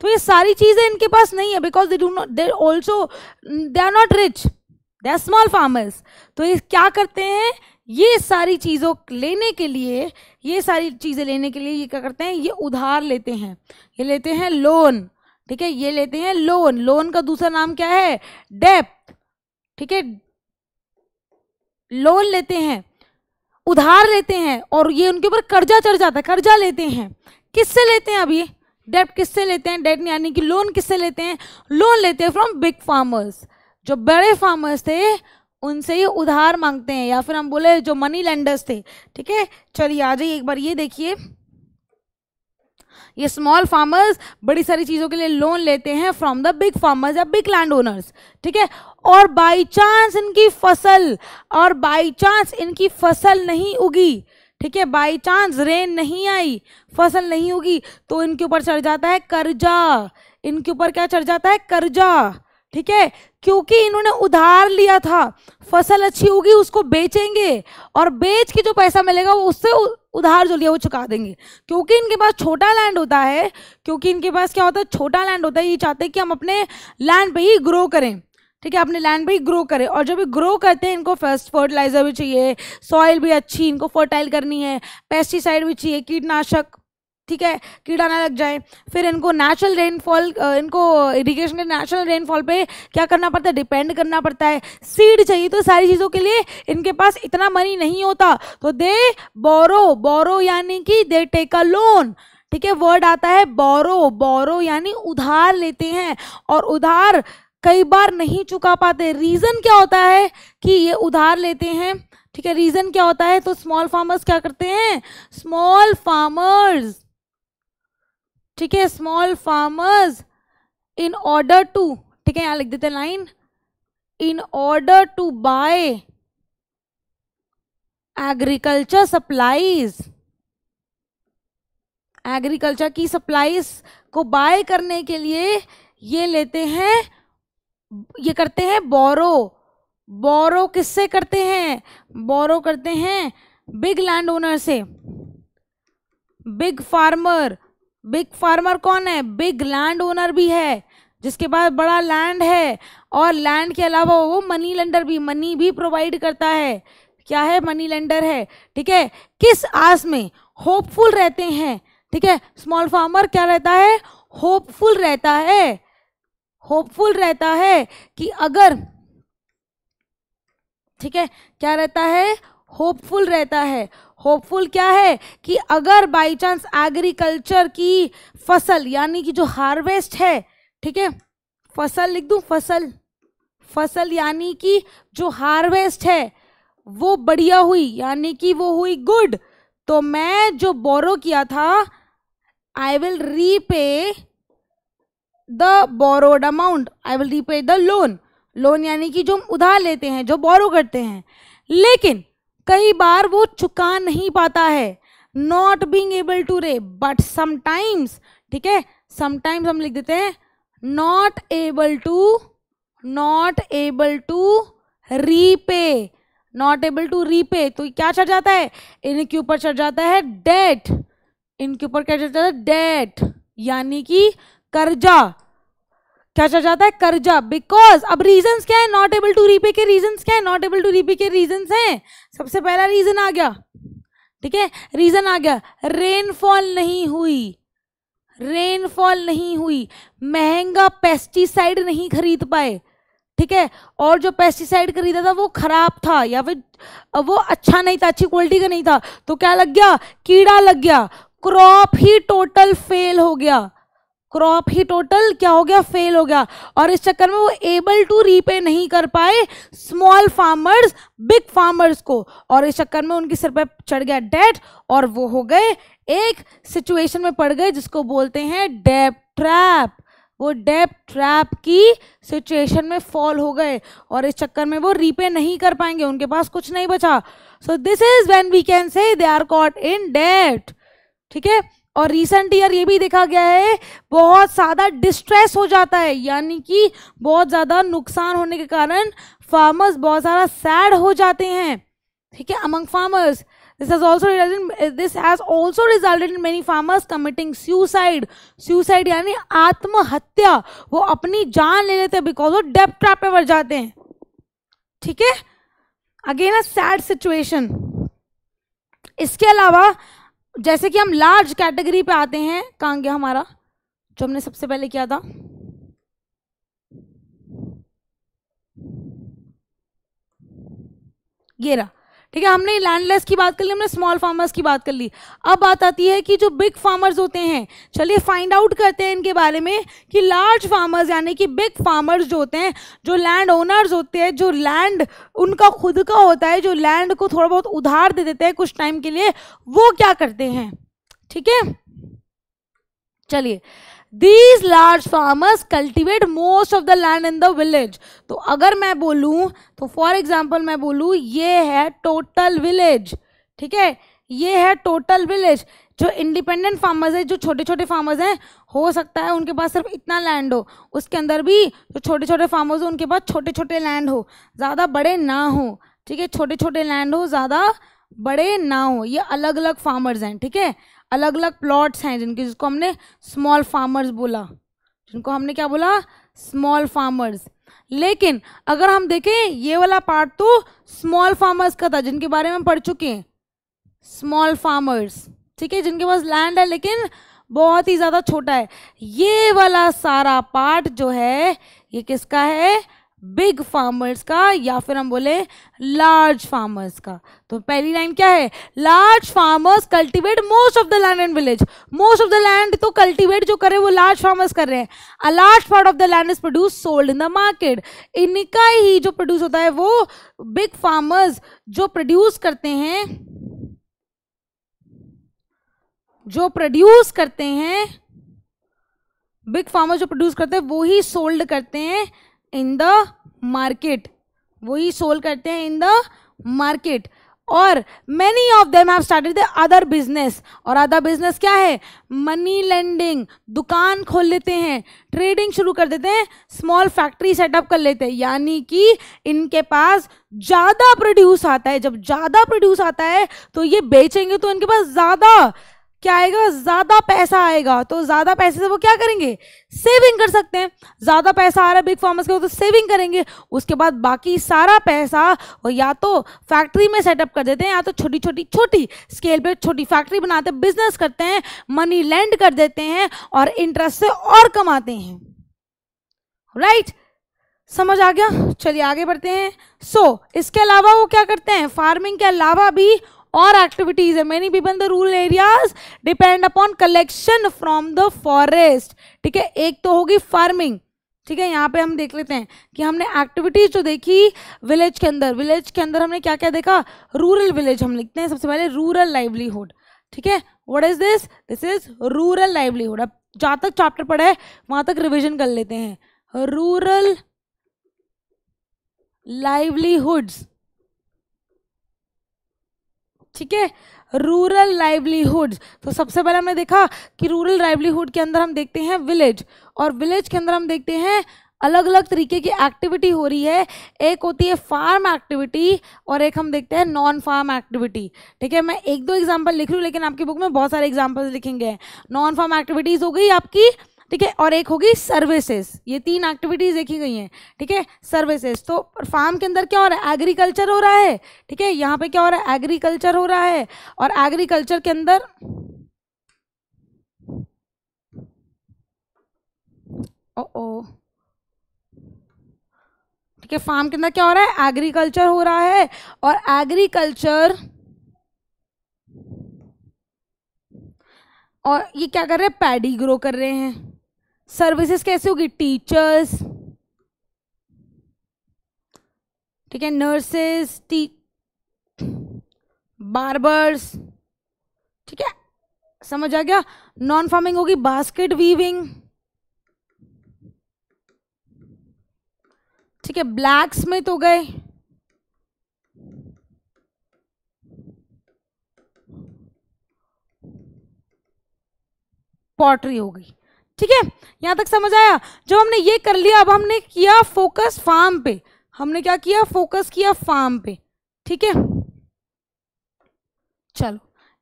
तो ये सारी चीज़ें इनके पास नहीं है because they do not they also they are not rich they are small farmers तो ये क्या करते हैं ये सारी चीज़ों लेने के लिए ये सारी चीज़ें लेने के लिए ये क्या करते हैं ये उधार लेते हैं ये लेते हैं लोन ठीक है ये लेते हैं लोन लोन का दूसरा नाम क्या है डेप्थ ठीक है लोन लेते हैं उधार लेते हैं और ये उनके ऊपर कर्जा चढ़ जाता है कर्जा लेते हैं किससे लेते हैं अभी डेप्ट किससे लेते हैं डेट यानी कि लोन किससे लेते हैं लोन लेते हैं फ्रॉम बिग फार्मर्स जो बड़े फार्मर्स थे उनसे ही उधार मांगते हैं या फिर हम बोले जो मनी लेंडर्स थे ठीक है चलिए आ जाइए एक बार ये देखिए ये स्मॉल फार्मर्स बड़ी सारी चीज़ों के लिए लोन लेते हैं फ्रॉम द बिग फार्मर्स या बिग लैंड ओनर्स ठीक है और बाई चांस इनकी फसल और बाई चांस इनकी फसल नहीं उगी ठीक है बाई चांस रेन नहीं आई फसल नहीं उगी तो इनके ऊपर चढ़ जाता है कर्जा इनके ऊपर क्या चढ़ जाता है कर्जा ठीक है क्योंकि इन्होंने उधार लिया था फसल अच्छी होगी उसको बेचेंगे और बेच के जो पैसा मिलेगा वो उससे उधार जो लिया वो चुका देंगे क्योंकि इनके पास छोटा लैंड होता है क्योंकि इनके पास क्या होता है छोटा लैंड होता है ये चाहते हैं कि हम अपने लैंड पे ही ग्रो करें ठीक है अपने लैंड पे ही ग्रो करें और जब ये ग्रो करते हैं इनको फर्स्ट फर्टिलाइजर भी चाहिए सॉइल भी अच्छी इनको फर्टाइल करनी है पेस्टिसाइड भी चाहिए कीटनाशक ठीक है कीड़ा ना लग जाए फिर इनको नेचुरल रेनफॉल इनको इरिगेशन के नेचुरल रेनफॉल पे क्या करना पड़ता है डिपेंड करना पड़ता है सीड चाहिए तो सारी चीज़ों के लिए इनके पास इतना मनी नहीं होता तो दे बोरो बोरो यानी कि दे टेक अ लोन ठीक है वर्ड आता है बोरो बोरो यानी उधार लेते हैं और उधार कई बार नहीं चुका पाते रीज़न क्या होता है कि ये उधार लेते हैं ठीक है रीज़न क्या होता है तो स्मॉल फार्मर्स क्या करते हैं स्मॉल फार्मर्स ठीक है small farmers in order to ठीक है यहां लिख देते line in order to buy agriculture supplies agriculture की सप्लाईज को बाय करने के लिए ये लेते हैं ये करते हैं बोरो बोरो किससे करते हैं बोरो करते हैं बिग लैंड ओनर से बिग फार्मर बिग फार्मर कौन है बिग लैंड ओनर भी है जिसके पास बड़ा लैंड है और लैंड के अलावा वो मनी लेंडर भी मनी भी प्रोवाइड करता है क्या है मनी लेंडर है ठीक है किस आस में होपफुल रहते हैं ठीक है स्मॉल फार्मर क्या रहता है होपफुल रहता है होपफुल रहता है कि अगर ठीक है क्या रहता है होपफुल रहता है होपफुल क्या है कि अगर बाई चांस एग्रीकल्चर की फसल यानी कि जो हार्वेस्ट है ठीक है फसल लिख दूँ फसल फसल यानी कि जो हार्वेस्ट है वो बढ़िया हुई यानी कि वो हुई गुड तो मैं जो बोरो किया था I will repay the borrowed amount I will repay the loan loan यानी कि जो हम उधार लेते हैं जो बोरो करते हैं लेकिन कई बार वो चुका नहीं पाता है not being able to repay but sometimes ठीक है समटाइम्स हम लिख देते हैं not able to not able to repay not able to repay तो क्या चढ़ जाता है इनके ऊपर चढ़ जाता है डेट इनके ऊपर क्या चढ़ जाता है डेट यानी कि कर्जा क्या चल जाता है कर्जा बिकॉज अब रीजन क्या है नॉट एबल टू रीपे के रीजन क्या है नॉट एबल टू रीपे के रीजन हैं सबसे पहला रीजन आ गया ठीक है रीजन आ गया रेनफॉल नहीं हुई रेनफॉल नहीं हुई महंगा पेस्टिसाइड नहीं खरीद पाए ठीक है और जो पेस्टिसाइड खरीदा था वो खराब था या फिर वो अच्छा नहीं था अच्छी क्वालिटी का नहीं था तो क्या लग गया कीड़ा लग गया क्रॉप ही टोटल फेल हो गया क्रॉप ही टोटल क्या हो गया फेल हो गया और इस चक्कर में वो एबल टू रीपे नहीं कर पाए स्मॉल फार्मर्स बिग फार्मर्स को और इस चक्कर में उनके सिर पर चढ़ गया डेट और वो हो गए एक सिचुएशन में पड़ गए जिसको बोलते हैं डेप ट्रैप वो डेप ट्रैप की सिचुएशन में फॉल हो गए और इस चक्कर में वो रीपे नहीं कर पाएंगे उनके पास कुछ नहीं बचा so this is when we can say they are caught in debt ठीक है और रिसेंट ईयर ये भी देखा गया है बहुत ज़्यादा डिस्ट्रेस हो जाता है यानी कि बहुत ज़्यादा नुकसान होने के कारण फार्मर्स बहुत ज़्यादा सैड हो जाते हैं ठीक है among farmers this has also resulted this has also resulted in many farmers committing suicide suicide यानी आत्महत्या वो अपनी जान ले लेते हैं बिकॉज वो डेप ट्रैप पे मर जाते हैं ठीक है अगेन अ सैड सिचुएशन इसके अलावा जैसे कि हम लार्ज कैटेगरी पे आते हैं कहाँ गया हमारा जो हमने सबसे पहले किया था ये रहा ठीक है हमने लैंडलेस की बात कर ली हमने स्मॉल फार्मर्स की बात कर ली अब बात आती है कि जो बिग फार्मर्स होते हैं चलिए फाइंड आउट करते हैं इनके बारे में कि लार्ज फार्मर्स यानी कि बिग फार्मर्स जो होते हैं जो लैंड ओनर्स होते हैं जो लैंड उनका खुद का होता है जो लैंड को थोड़ा बहुत उधार दे देते हैं कुछ टाइम के लिए वो क्या करते हैं ठीक है चलिए these large farmers cultivate most of the land in the village तो अगर मैं बोलूँ तो फॉर एग्जाम्पल मैं बोलूँ ये है टोटल विलेज ठीक है ये है टोटल विलेज जो इंडिपेंडेंट फार्मर्स है जो छोटे छोटे फार्मर्स हैं हो सकता है उनके पास सिर्फ इतना लैंड हो उसके अंदर भी जो छोटे छोटे फार्मर्स हो उनके पास छोटे छोटे लैंड हो ज़्यादा बड़े ना हो ठीक है छोटे छोटे लैंड हो ज़्यादा बड़े ना हो ये अलग अलग फार्मर्स हैं ठीक है अलग अलग प्लॉट्स हैं जिनके जिसको हमने स्मॉल फार्मर्स बोला जिनको हमने क्या बोला स्मॉल फार्मर्स लेकिन अगर हम देखें ये वाला पार्ट तो स्मॉल फार्मर्स का था जिनके बारे में हम पढ़ चुके हैं स्मॉल फार्मर्स ठीक है जिनके पास लैंड है लेकिन बहुत ही ज़्यादा छोटा है ये वाला सारा पार्ट जो है ये किसका है बिग फार्मर्स का या फिर हम बोले लार्ज फार्मर्स का तो पहली लाइन क्या है large farmers cultivate most of the land and village most of the land तो कल्टीवेट जो करे वो लार्ज फार्मर्स कर रहे हैं a large part of the land is produce sold in the market इनका ही जो प्रोड्यूस होता है वो बिग फार्मर्स जो प्रोड्यूस करते हैं जो प्रोड्यूस करते हैं बिग फार्मर्स जो प्रोड्यूस करते हैं वो ही सोल्ड करते हैं इन द मार्केट वही सोल करते हैं इन द मार्केट और many of them have started the other business और अदर बिजनेस क्या है मनी लेंडिंग दुकान खोल लेते हैं ट्रेडिंग शुरू कर देते हैं स्मॉल फैक्ट्री सेटअप कर लेते हैं यानी कि इनके पास ज़्यादा प्रोड्यूस आता है जब ज़्यादा प्रोड्यूस आता है तो ये बेचेंगे तो इनके पास ज़्यादा क्या आएगा ज़्यादा पैसा आएगा तो ज़्यादा पैसे से वो क्या करेंगे सेविंग कर सकते हैं ज़्यादा पैसा आ रहा है बिग फार्मर्स के तो सेविंग करेंगे उसके बाद बाकी सारा पैसा वो या तो फैक्ट्री में सेटअप कर देते हैं या तो छोटी छोटी छोटी स्केल पे छोटी फैक्ट्री बनाते हैं बिजनेस करते हैं मनी लैंड कर देते हैं और इंटरेस्ट से और कमाते हैं राइट right? समझ आ गया चलिए आगे बढ़ते हैं सो so, इसके अलावा वो क्या करते हैं फार्मिंग के अलावा भी और एक्टिविटीज है many people the rural areas depend upon collection from the forest ठीक है एक तो होगी फार्मिंग ठीक है यहाँ पे हम देख लेते हैं कि हमने एक्टिविटीज जो देखी विलेज के अंदर विलेज के अंदर हमने क्या क्या देखा रूरल विलेज हम लिखते हैं सबसे पहले रूरल लाइवलीहुड ठीक है what is this this is rural livelihood अब जहाँ तक चैप्टर पढ़ा है वहाँ तक रिविजन कर लेते हैं रूरल लाइवलीहुड्स ठीक है रूरल लाइवलीहुड तो सबसे पहले हमने देखा कि रूरल लाइवलीहुड के अंदर हम देखते हैं विलेज और विलेज के अंदर हम देखते हैं अलग अलग तरीके की एक्टिविटी हो रही है एक होती है फार्म एक्टिविटी और एक हम देखते हैं नॉन फार्म एक्टिविटी ठीक है मैं एक दो एग्जांपल लिख रही हूँ लेकिन आपकी बुक में बहुत सारे एग्जांपल्स लिखेंगे नॉन फार्म एक्टिविटीज़ हो गई आपकी ठीक है और एक होगी सर्विसेज ये तीन एक्टिविटीज देखी गई हैं ठीक है सर्विसेज तो फार्म के अंदर क्या हो रहा है एग्रीकल्चर हो रहा है ठीक है यहाँ पे क्या हो रहा है एग्रीकल्चर हो रहा है और एग्रीकल्चर के अंदर ओ ओ ठीक है फार्म के अंदर क्या हो रहा है एग्रीकल्चर हो रहा है और एग्रीकल्चर और ये क्या कर रहे हैं पैडी ग्रो कर रहे हैं सर्विसेज कैसे होगी टीचर्स ठीक है नर्सेस टी बार्बर्स ठीक है समझ आ गया नॉन फार्मिंग होगी बास्केट वीविंग ठीक है ब्लैक स्मिथ हो तो गए पॉटरी हो गई ठीक है यहाँ तक समझ आया जब हमने ये कर लिया अब हमने किया फोकस फार्म पे हमने क्या किया फोकस किया फार्म पे ठीक है चलो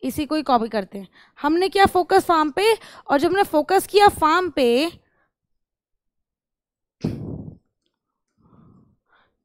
इसी को ही कॉपी करते हैं हमने किया फोकस फार्म पे और जब हमने फोकस किया फार्म पे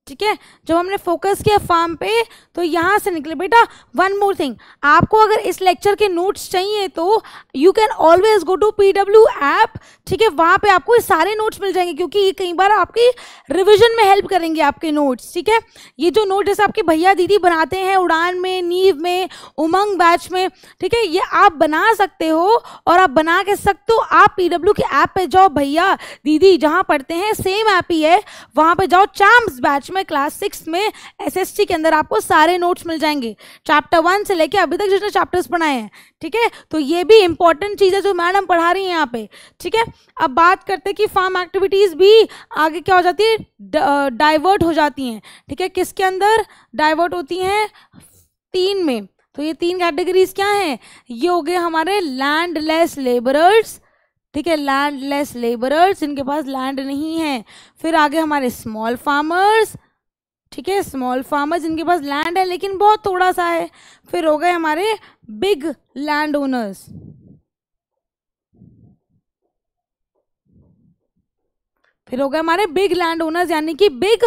ठीक है जब हमने फोकस किया फार्म पे तो यहाँ से निकले बेटा वन मोर थिंग आपको अगर इस लेक्चर के नोट्स चाहिए तो you can always go to PW app ठीक है वहाँ पे आपको सारे नोट्स मिल जाएंगे क्योंकि ये कई बार आपकी रिविजन में हेल्प करेंगे आपके नोट्स ठीक है ये जो नोट जैसे आपके भैया दीदी बनाते हैं उड़ान में नींव में उमंग बैच में ठीक है ये आप बना सकते हो और आप बना के सकते हो आप पी के ऐप पर जाओ भैया दीदी जहाँ पढ़ते हैं सेम ऐप ही है वहाँ पर जाओ चाम्स बैच में क्लास सिक्स में एसएसटी के अंदर आपको सारे नोट्स मिल जाएंगे चैप्टर वन से लेके अभी तक जितने चैप्टर्स पढ़ाए हैं ठीक है तो ये भी इंपॉर्टेंट चीज़ है जो मैडम पढ़ा रही हैं यहाँ पे ठीक है अब बात करते कि फार्म एक्टिविटीज़ भी आगे क्या हो जाती है डाइवर्ट हो जाती हैं ठीक है किसके अंदर डाइवर्ट होती हैं तीन में तो ये तीन कैटेगरीज क्या हैं ये हो गए हमारे लैंडलेस लेबरर्स ठीक है लैंड लेस लेबरर्स जिनके पास लैंड नहीं है फिर आगे हमारे स्मॉल फार्मर्स ठीक है स्मॉल फार्मर्स जिनके पास लैंड है लेकिन बहुत थोड़ा सा है फिर हो गए हमारे बिग लैंड ओनर्स फिर हो गए हमारे बिग लैंड ओनर्स यानी कि बिग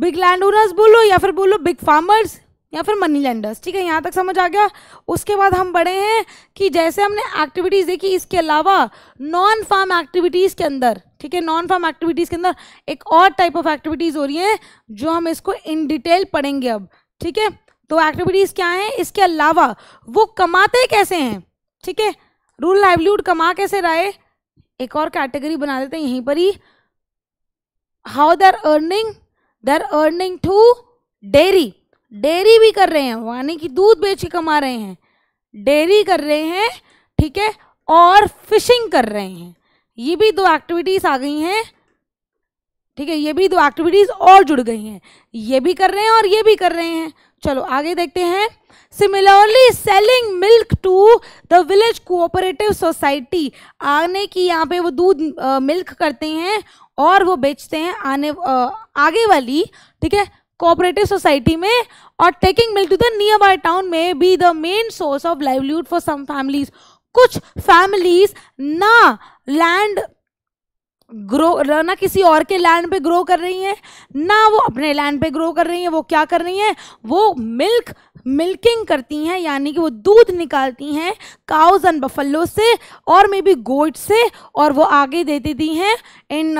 बिग लैंड ओनर्स बोलो या फिर बोलो बिग फार्मर्स या फिर मनी लेंडर्स ठीक है यहाँ तक समझ आ गया उसके बाद हम बढ़े हैं कि जैसे हमने एक्टिविटीज़ देखी इसके अलावा नॉन फार्म एक्टिविटीज़ के अंदर ठीक है नॉन फार्म एक्टिविटीज़ के अंदर एक और टाइप ऑफ एक्टिविटीज़ हो रही हैं जो हम इसको इन डिटेल पढ़ेंगे अब ठीक है तो एक्टिविटीज़ क्या हैं इसके अलावा वो कमाते कैसे हैं ठीक है रूल लाइवलीहुड कमा कैसे रहा है एक और कैटेगरी बना देते हैं यहीं पर ही how they are earning they are earning through dairy dairy भी कर रहे हैं यानी कि दूध बेच के कमा रहे हैं डेयरी कर रहे हैं ठीक है और फिशिंग कर रहे हैं ये भी दो एक्टिविटीज़ आ गई हैं ठीक है ये भी दो एक्टिविटीज़ और जुड़ गई हैं ये भी कर रहे हैं और ये भी कर रहे हैं चलो आगे देखते हैं similarly selling milk to the village cooperative society आने की यहाँ पे वो दूध मिल्क करते हैं और वो बेचते हैं आने आ, आगे वाली ठीक है कोऑपरेटिव सोसाइटी में और taking milk to the nearby town में be the main source of livelihood for some families कुछ फैमिलीज ना लैंड ग्रो ना किसी और के लैंड पे ग्रो कर रही हैं ना वो अपने लैंड पे ग्रो कर रही हैं वो क्या कर रही हैं वो मिल्क मिल्किंग करती हैं यानी कि वो दूध निकालती हैं काउज एंड बफल्लो से और मे बी गोट से और वो आगे दे देती हैं इन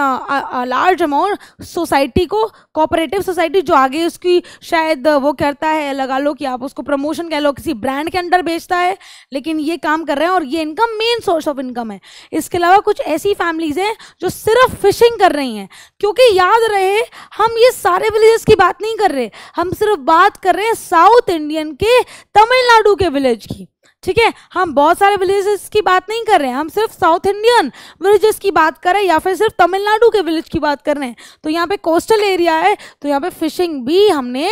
लार्ज अमाउंट सोसाइटी को कोऑपरेटिव सोसाइटी जो आगे उसकी शायद uh, वो करता है लगा लो कि आप उसको प्रमोशन कह लो किसी ब्रांड के अंडर बेचता है लेकिन ये काम कर रहे हैं और ये income main source of income है इसके अलावा कुछ ऐसी फैमिलीज़ हैं जो सिर्फ फिशिंग कर रही हैं क्योंकि याद रहे हम ये सारे विलेजेस की बात नहीं कर रहे हम सिर्फ बात कर रहे हैं साउथ इंडिया इंडियन के तमिलनाडु के विलेज की ठीक है हम बहुत सारे विलेजेस की बात नहीं कर रहे हैं हम सिर्फ साउथ इंडियन विलेजेस की बात कर रहे हैं या फिर सिर्फ तमिलनाडु के विलेज की बात कर रहे हैं तो यहाँ पे कोस्टल एरिया है तो यहाँ पे फिशिंग भी हमने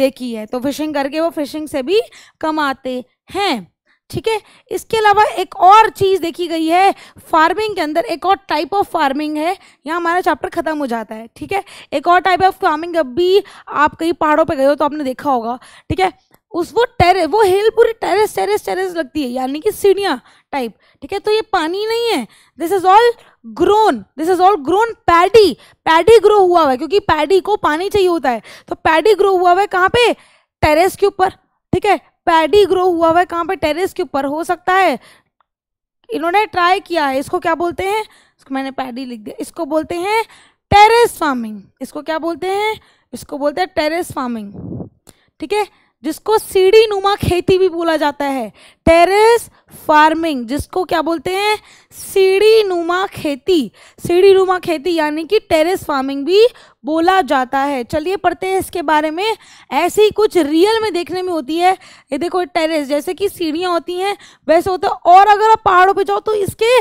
देखी है तो फिशिंग करके वो फिशिंग से भी कमाते हैं ठीक है इसके अलावा एक और चीज़ देखी गई है फार्मिंग के अंदर एक और टाइप ऑफ फार्मिंग है यहाँ हमारा चैप्टर खत्म हो जाता है ठीक है एक और टाइप ऑफ फार्मिंग अब भी आप कहीं पहाड़ों पे गए हो तो आपने देखा होगा ठीक है उस वो टेरे वो हिल पूरी टेरेस टेरेस टेरेस लगती है यानी कि सीढ़ियाँ टाइप ठीक है तो ये पानी नहीं है this is all grown this is all grown paddy paddy grow हुआ हुआ है क्योंकि पैडी को पानी चाहिए होता है तो पैडी ग्रो हुआ हुआ है कहाँ पे टेरेस के ऊपर ठीक है पैडी ग्रो हुआ हुआ है कहाँ पे टेरेस के ऊपर हो सकता है इन्होंने ट्राई किया है इसको क्या बोलते हैं इसको मैंने पैडी लिख दिया इसको बोलते हैं टेरेस फार्मिंग इसको क्या बोलते हैं इसको बोलते हैं टेरेस फार्मिंग ठीक है जिसको सीढ़ी नुमा खेती भी बोला जाता है टेरेस फार्मिंग जिसको क्या बोलते हैं सीढ़ी नुमा खेती सीढ़ी नुमा खेती यानी कि टेरेस फार्मिंग भी बोला जाता है चलिए पढ़ते हैं इसके बारे में ऐसे ही कुछ रियल में देखने में होती है ये देखो टेरेस जैसे कि सीढ़ियाँ होती हैं वैसे होता है और अगर आप पहाड़ों पे जाओ तो इसके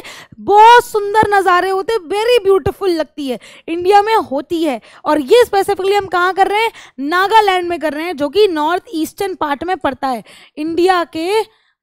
बहुत सुंदर नज़ारे होते हैं वेरी ब्यूटीफुल लगती है इंडिया में होती है और ये स्पेसिफिकली हम कहाँ कर रहे हैं नागालैंड में कर रहे हैं जो कि नॉर्थ ईस्टर्न पार्ट में पड़ता है इंडिया के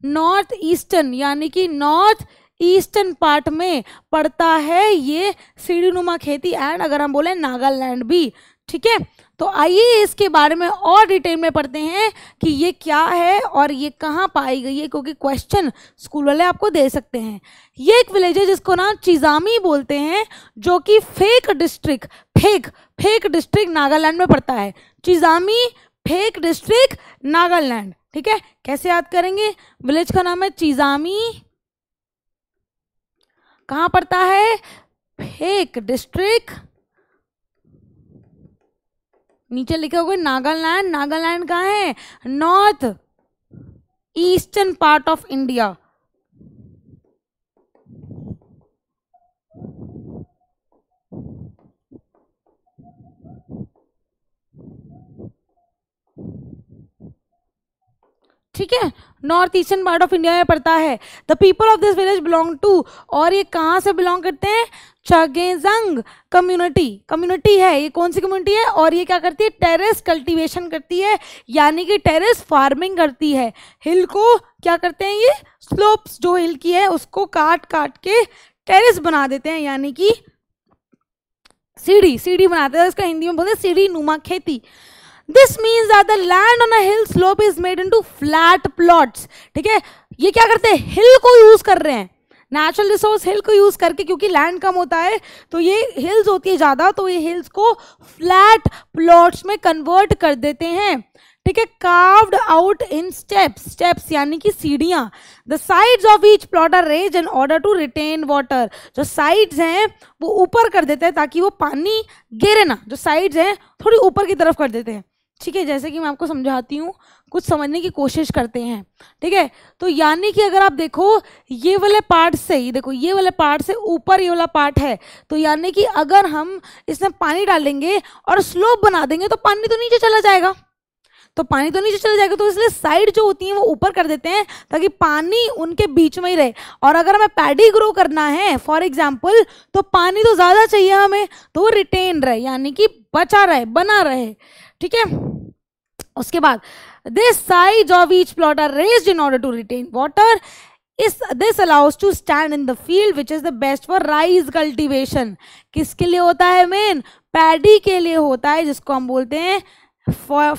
नॉर्थ ईस्टर्न यानी कि नॉर्थ ईस्टर्न पार्ट में पड़ता है ये सीढ़ीनुमा खेती एंड अगर हम बोलें नागालैंड भी ठीक है तो आइए इसके बारे में और डिटेल में पढ़ते हैं कि ये क्या है और ये कहाँ पाई गई है क्योंकि क्वेश्चन स्कूल वाले आपको दे सकते हैं ये एक विलेज है जिसको ना चिजामी बोलते हैं जो कि फेक डिस्ट्रिक्ट फेक फेक डिस्ट्रिक्ट नागालैंड में पड़ता है चिजामी फेक डिस्ट्रिक्ट नागालैंड ठीक है कैसे याद करेंगे विलेज का नाम है चीजामी कहाँ पड़ता है फेक डिस्ट्रिक्ट नीचे लिखे हुए नागालैंड नागालैंड कहाँ है north eastern part of India ठीक है north eastern part of India में पड़ता है the people of this village belong to और ये कहाँ से बिलोंग करते हैं चगेजंग कम्युनिटी कम्युनिटी है ये कौन सी कम्युनिटी है और ये क्या करती है टेरेस कल्टीवेशन करती है यानी कि टेरेस फार्मिंग करती है हिल को क्या करते हैं ये स्लोप्स जो हिल की है उसको काट काट के टेरेस बना देते हैं यानी कि सीढ़ी सीढ़ी बनाते हैं इसका हिंदी में बोलते हैं सीढ़ी नुमा खेती this means that the land on a hill slope is made into flat plots ठीक है ये क्या करते हैं हिल को यूज कर रहे हैं नेचुरल रिसोर्स हिल को यूज़ करके क्योंकि लैंड कम होता है तो ये हिल्स होती है ज़्यादा तो ये हिल्स को फ्लैट प्लॉट्स में कन्वर्ट कर देते हैं ठीक है carved out in steps steps यानी कि सीढ़ियाँ the sides of each plot are raised in order to retain water जो साइड्स हैं वो ऊपर कर देते हैं ताकि वो पानी गिरे ना जो साइड्स हैं थोड़ी ऊपर की तरफ कर देते हैं ठीक है जैसे कि मैं आपको समझाती हूँ कुछ समझने की कोशिश करते हैं ठीक है तो यानी कि अगर आप देखो ये वाले पार्ट से ये देखो ये वाले पार्ट से ऊपर ये वाला पार्ट है तो यानी कि अगर हम इसमें पानी डालेंगे और स्लोप बना देंगे तो पानी तो नीचे चला जाएगा तो पानी तो नीचे चला जाएगा तो इसलिए साइड जो होती है वो ऊपर कर देते हैं ताकि पानी उनके बीच में ही रहे और अगर हमें पैडी ग्रो करना है फॉर एग्जाम्पल तो पानी तो ज़्यादा चाहिए हमें तो वो रिटेन रहे यानी कि बचा रहे बना रहे ठीक है उसके बाद this size of each plot are raised in order to retain water is this allows to stand in the field which is the best for rice cultivation किसके लिए होता है मेन पैडी के लिए होता है जिसको हम बोलते हैं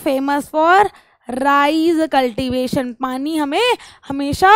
फेमस फॉर राइस कल्टिवेशन पानी हमें हमेशा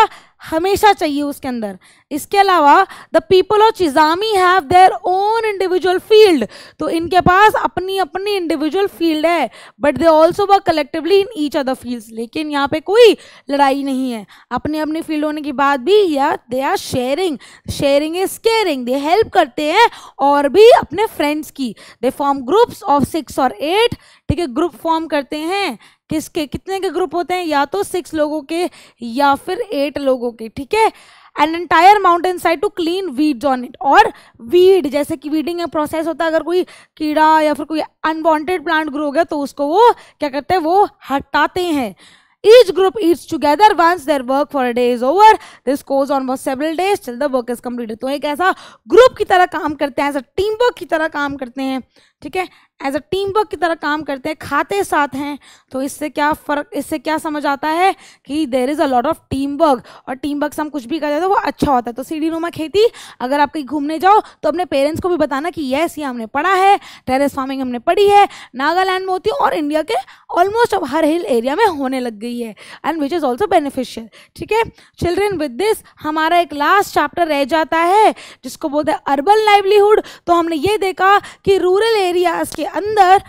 हमेशा चाहिए उसके अंदर इसके अलावा the people of Chizami have their own individual field तो इनके पास अपनी अपनी इंडिविजुअल फील्ड है but they also work collectively in each other field लेकिन यहाँ पे कोई लड़ाई नहीं है अपने अपने फील्ड होने के बाद भी या they are sharing sharing is caring they help करते हैं और भी अपने फ्रेंड्स की they form groups of six और एट ठीक है ग्रुप फॉर्म करते हैं किसके कितने के ग्रुप होते हैं या तो सिक्स लोगों के या फिर एट लोगों के ठीक है an entire mountain side to clean weed on it और वीड जैसे कि वीडिंग का प्रोसेस होता है अगर कोई कीड़ा या फिर कोई अनवॉन्टेड प्लांट ग्रो हो गया तो उसको वो क्या करते हैं वो हटाते हैं each group eats together once their work for a day over this cause on on for days days till the work is तो एक ऐसा ग्रुप की तरह काम करते हैं ऐसा टीम वर्क की तरह काम करते हैं ठीक है एज अ टीम वर्क की तरह काम करते हैं खाते साथ हैं तो इससे क्या फ़र्क इससे क्या समझ आता है कि there is a lot of team work और टीम वर्क से हम कुछ भी करते हैं तो वो अच्छा होता है तो सीढ़ी नुमा खेती अगर आप कहीं घूमने जाओ तो अपने पेरेंट्स को भी बताना कि येस ये हमने पढ़ा है टेरेस फार्मिंग हमने पढ़ी है नागालैंड में होती है और इंडिया के ऑलमोस्ट अब हर हिल एरिया में होने लग गई है and which is also beneficial ठीक है चिल्ड्रेन विद दिस हमारा एक लास्ट चैप्टर रह जाता है जिसको बोलते हैं अर्बन लाइवलीहुड तो हमने ये देखा कि रूरल एरियाज़ के अंदर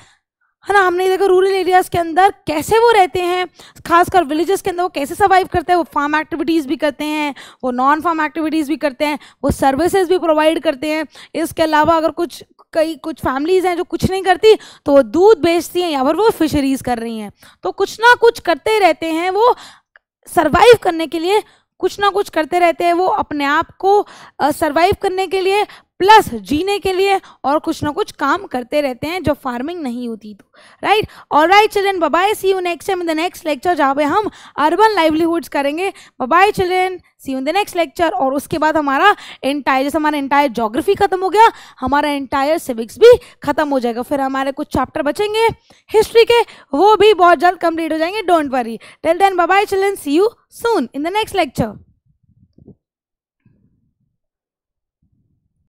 है ना हमने देखा रूरल एरियाज़ के अंदर कैसे वो रहते हैं खासकर विलेजेस के अंदर वो कैसे सर्वाइव करते हैं वो फार्म एक्टिविटीज़ भी करते हैं वो नॉन फार्म एक्टिविटीज़ भी करते हैं वो सर्विसेज भी प्रोवाइड करते हैं इसके अलावा अगर कुछ कई कुछ फैमिलीज़ हैं जो कुछ नहीं करती तो वो दूध बेचती हैं या फिर वो फिशरीज़ कर रही हैं तो कुछ ना कुछ करते रहते हैं वो सर्वाइव करने के लिए कुछ ना कुछ करते रहते हैं वो अपने आप को सर्वाइव करने के लिए प्लस जीने के लिए और कुछ ना कुछ काम करते रहते हैं जो फार्मिंग नहीं होती तो राइट और right children bye bye see you next time in the next lecture जहाँ पे हम अर्बन लाइवलीहुड्स करेंगे bye bye children see you in the next lecture और उसके बाद हमारा इंटायर जैसे हमारा इंटायर जोग्राफी खत्म हो गया हमारा इंटायर सिविक्स भी खत्म हो जाएगा फिर हमारे कुछ चैप्टर बचेंगे हिस्ट्री के वो भी बहुत जल्द कंप्लीट हो जाएंगे don't worry till then bye bye children see you soon in the next lecture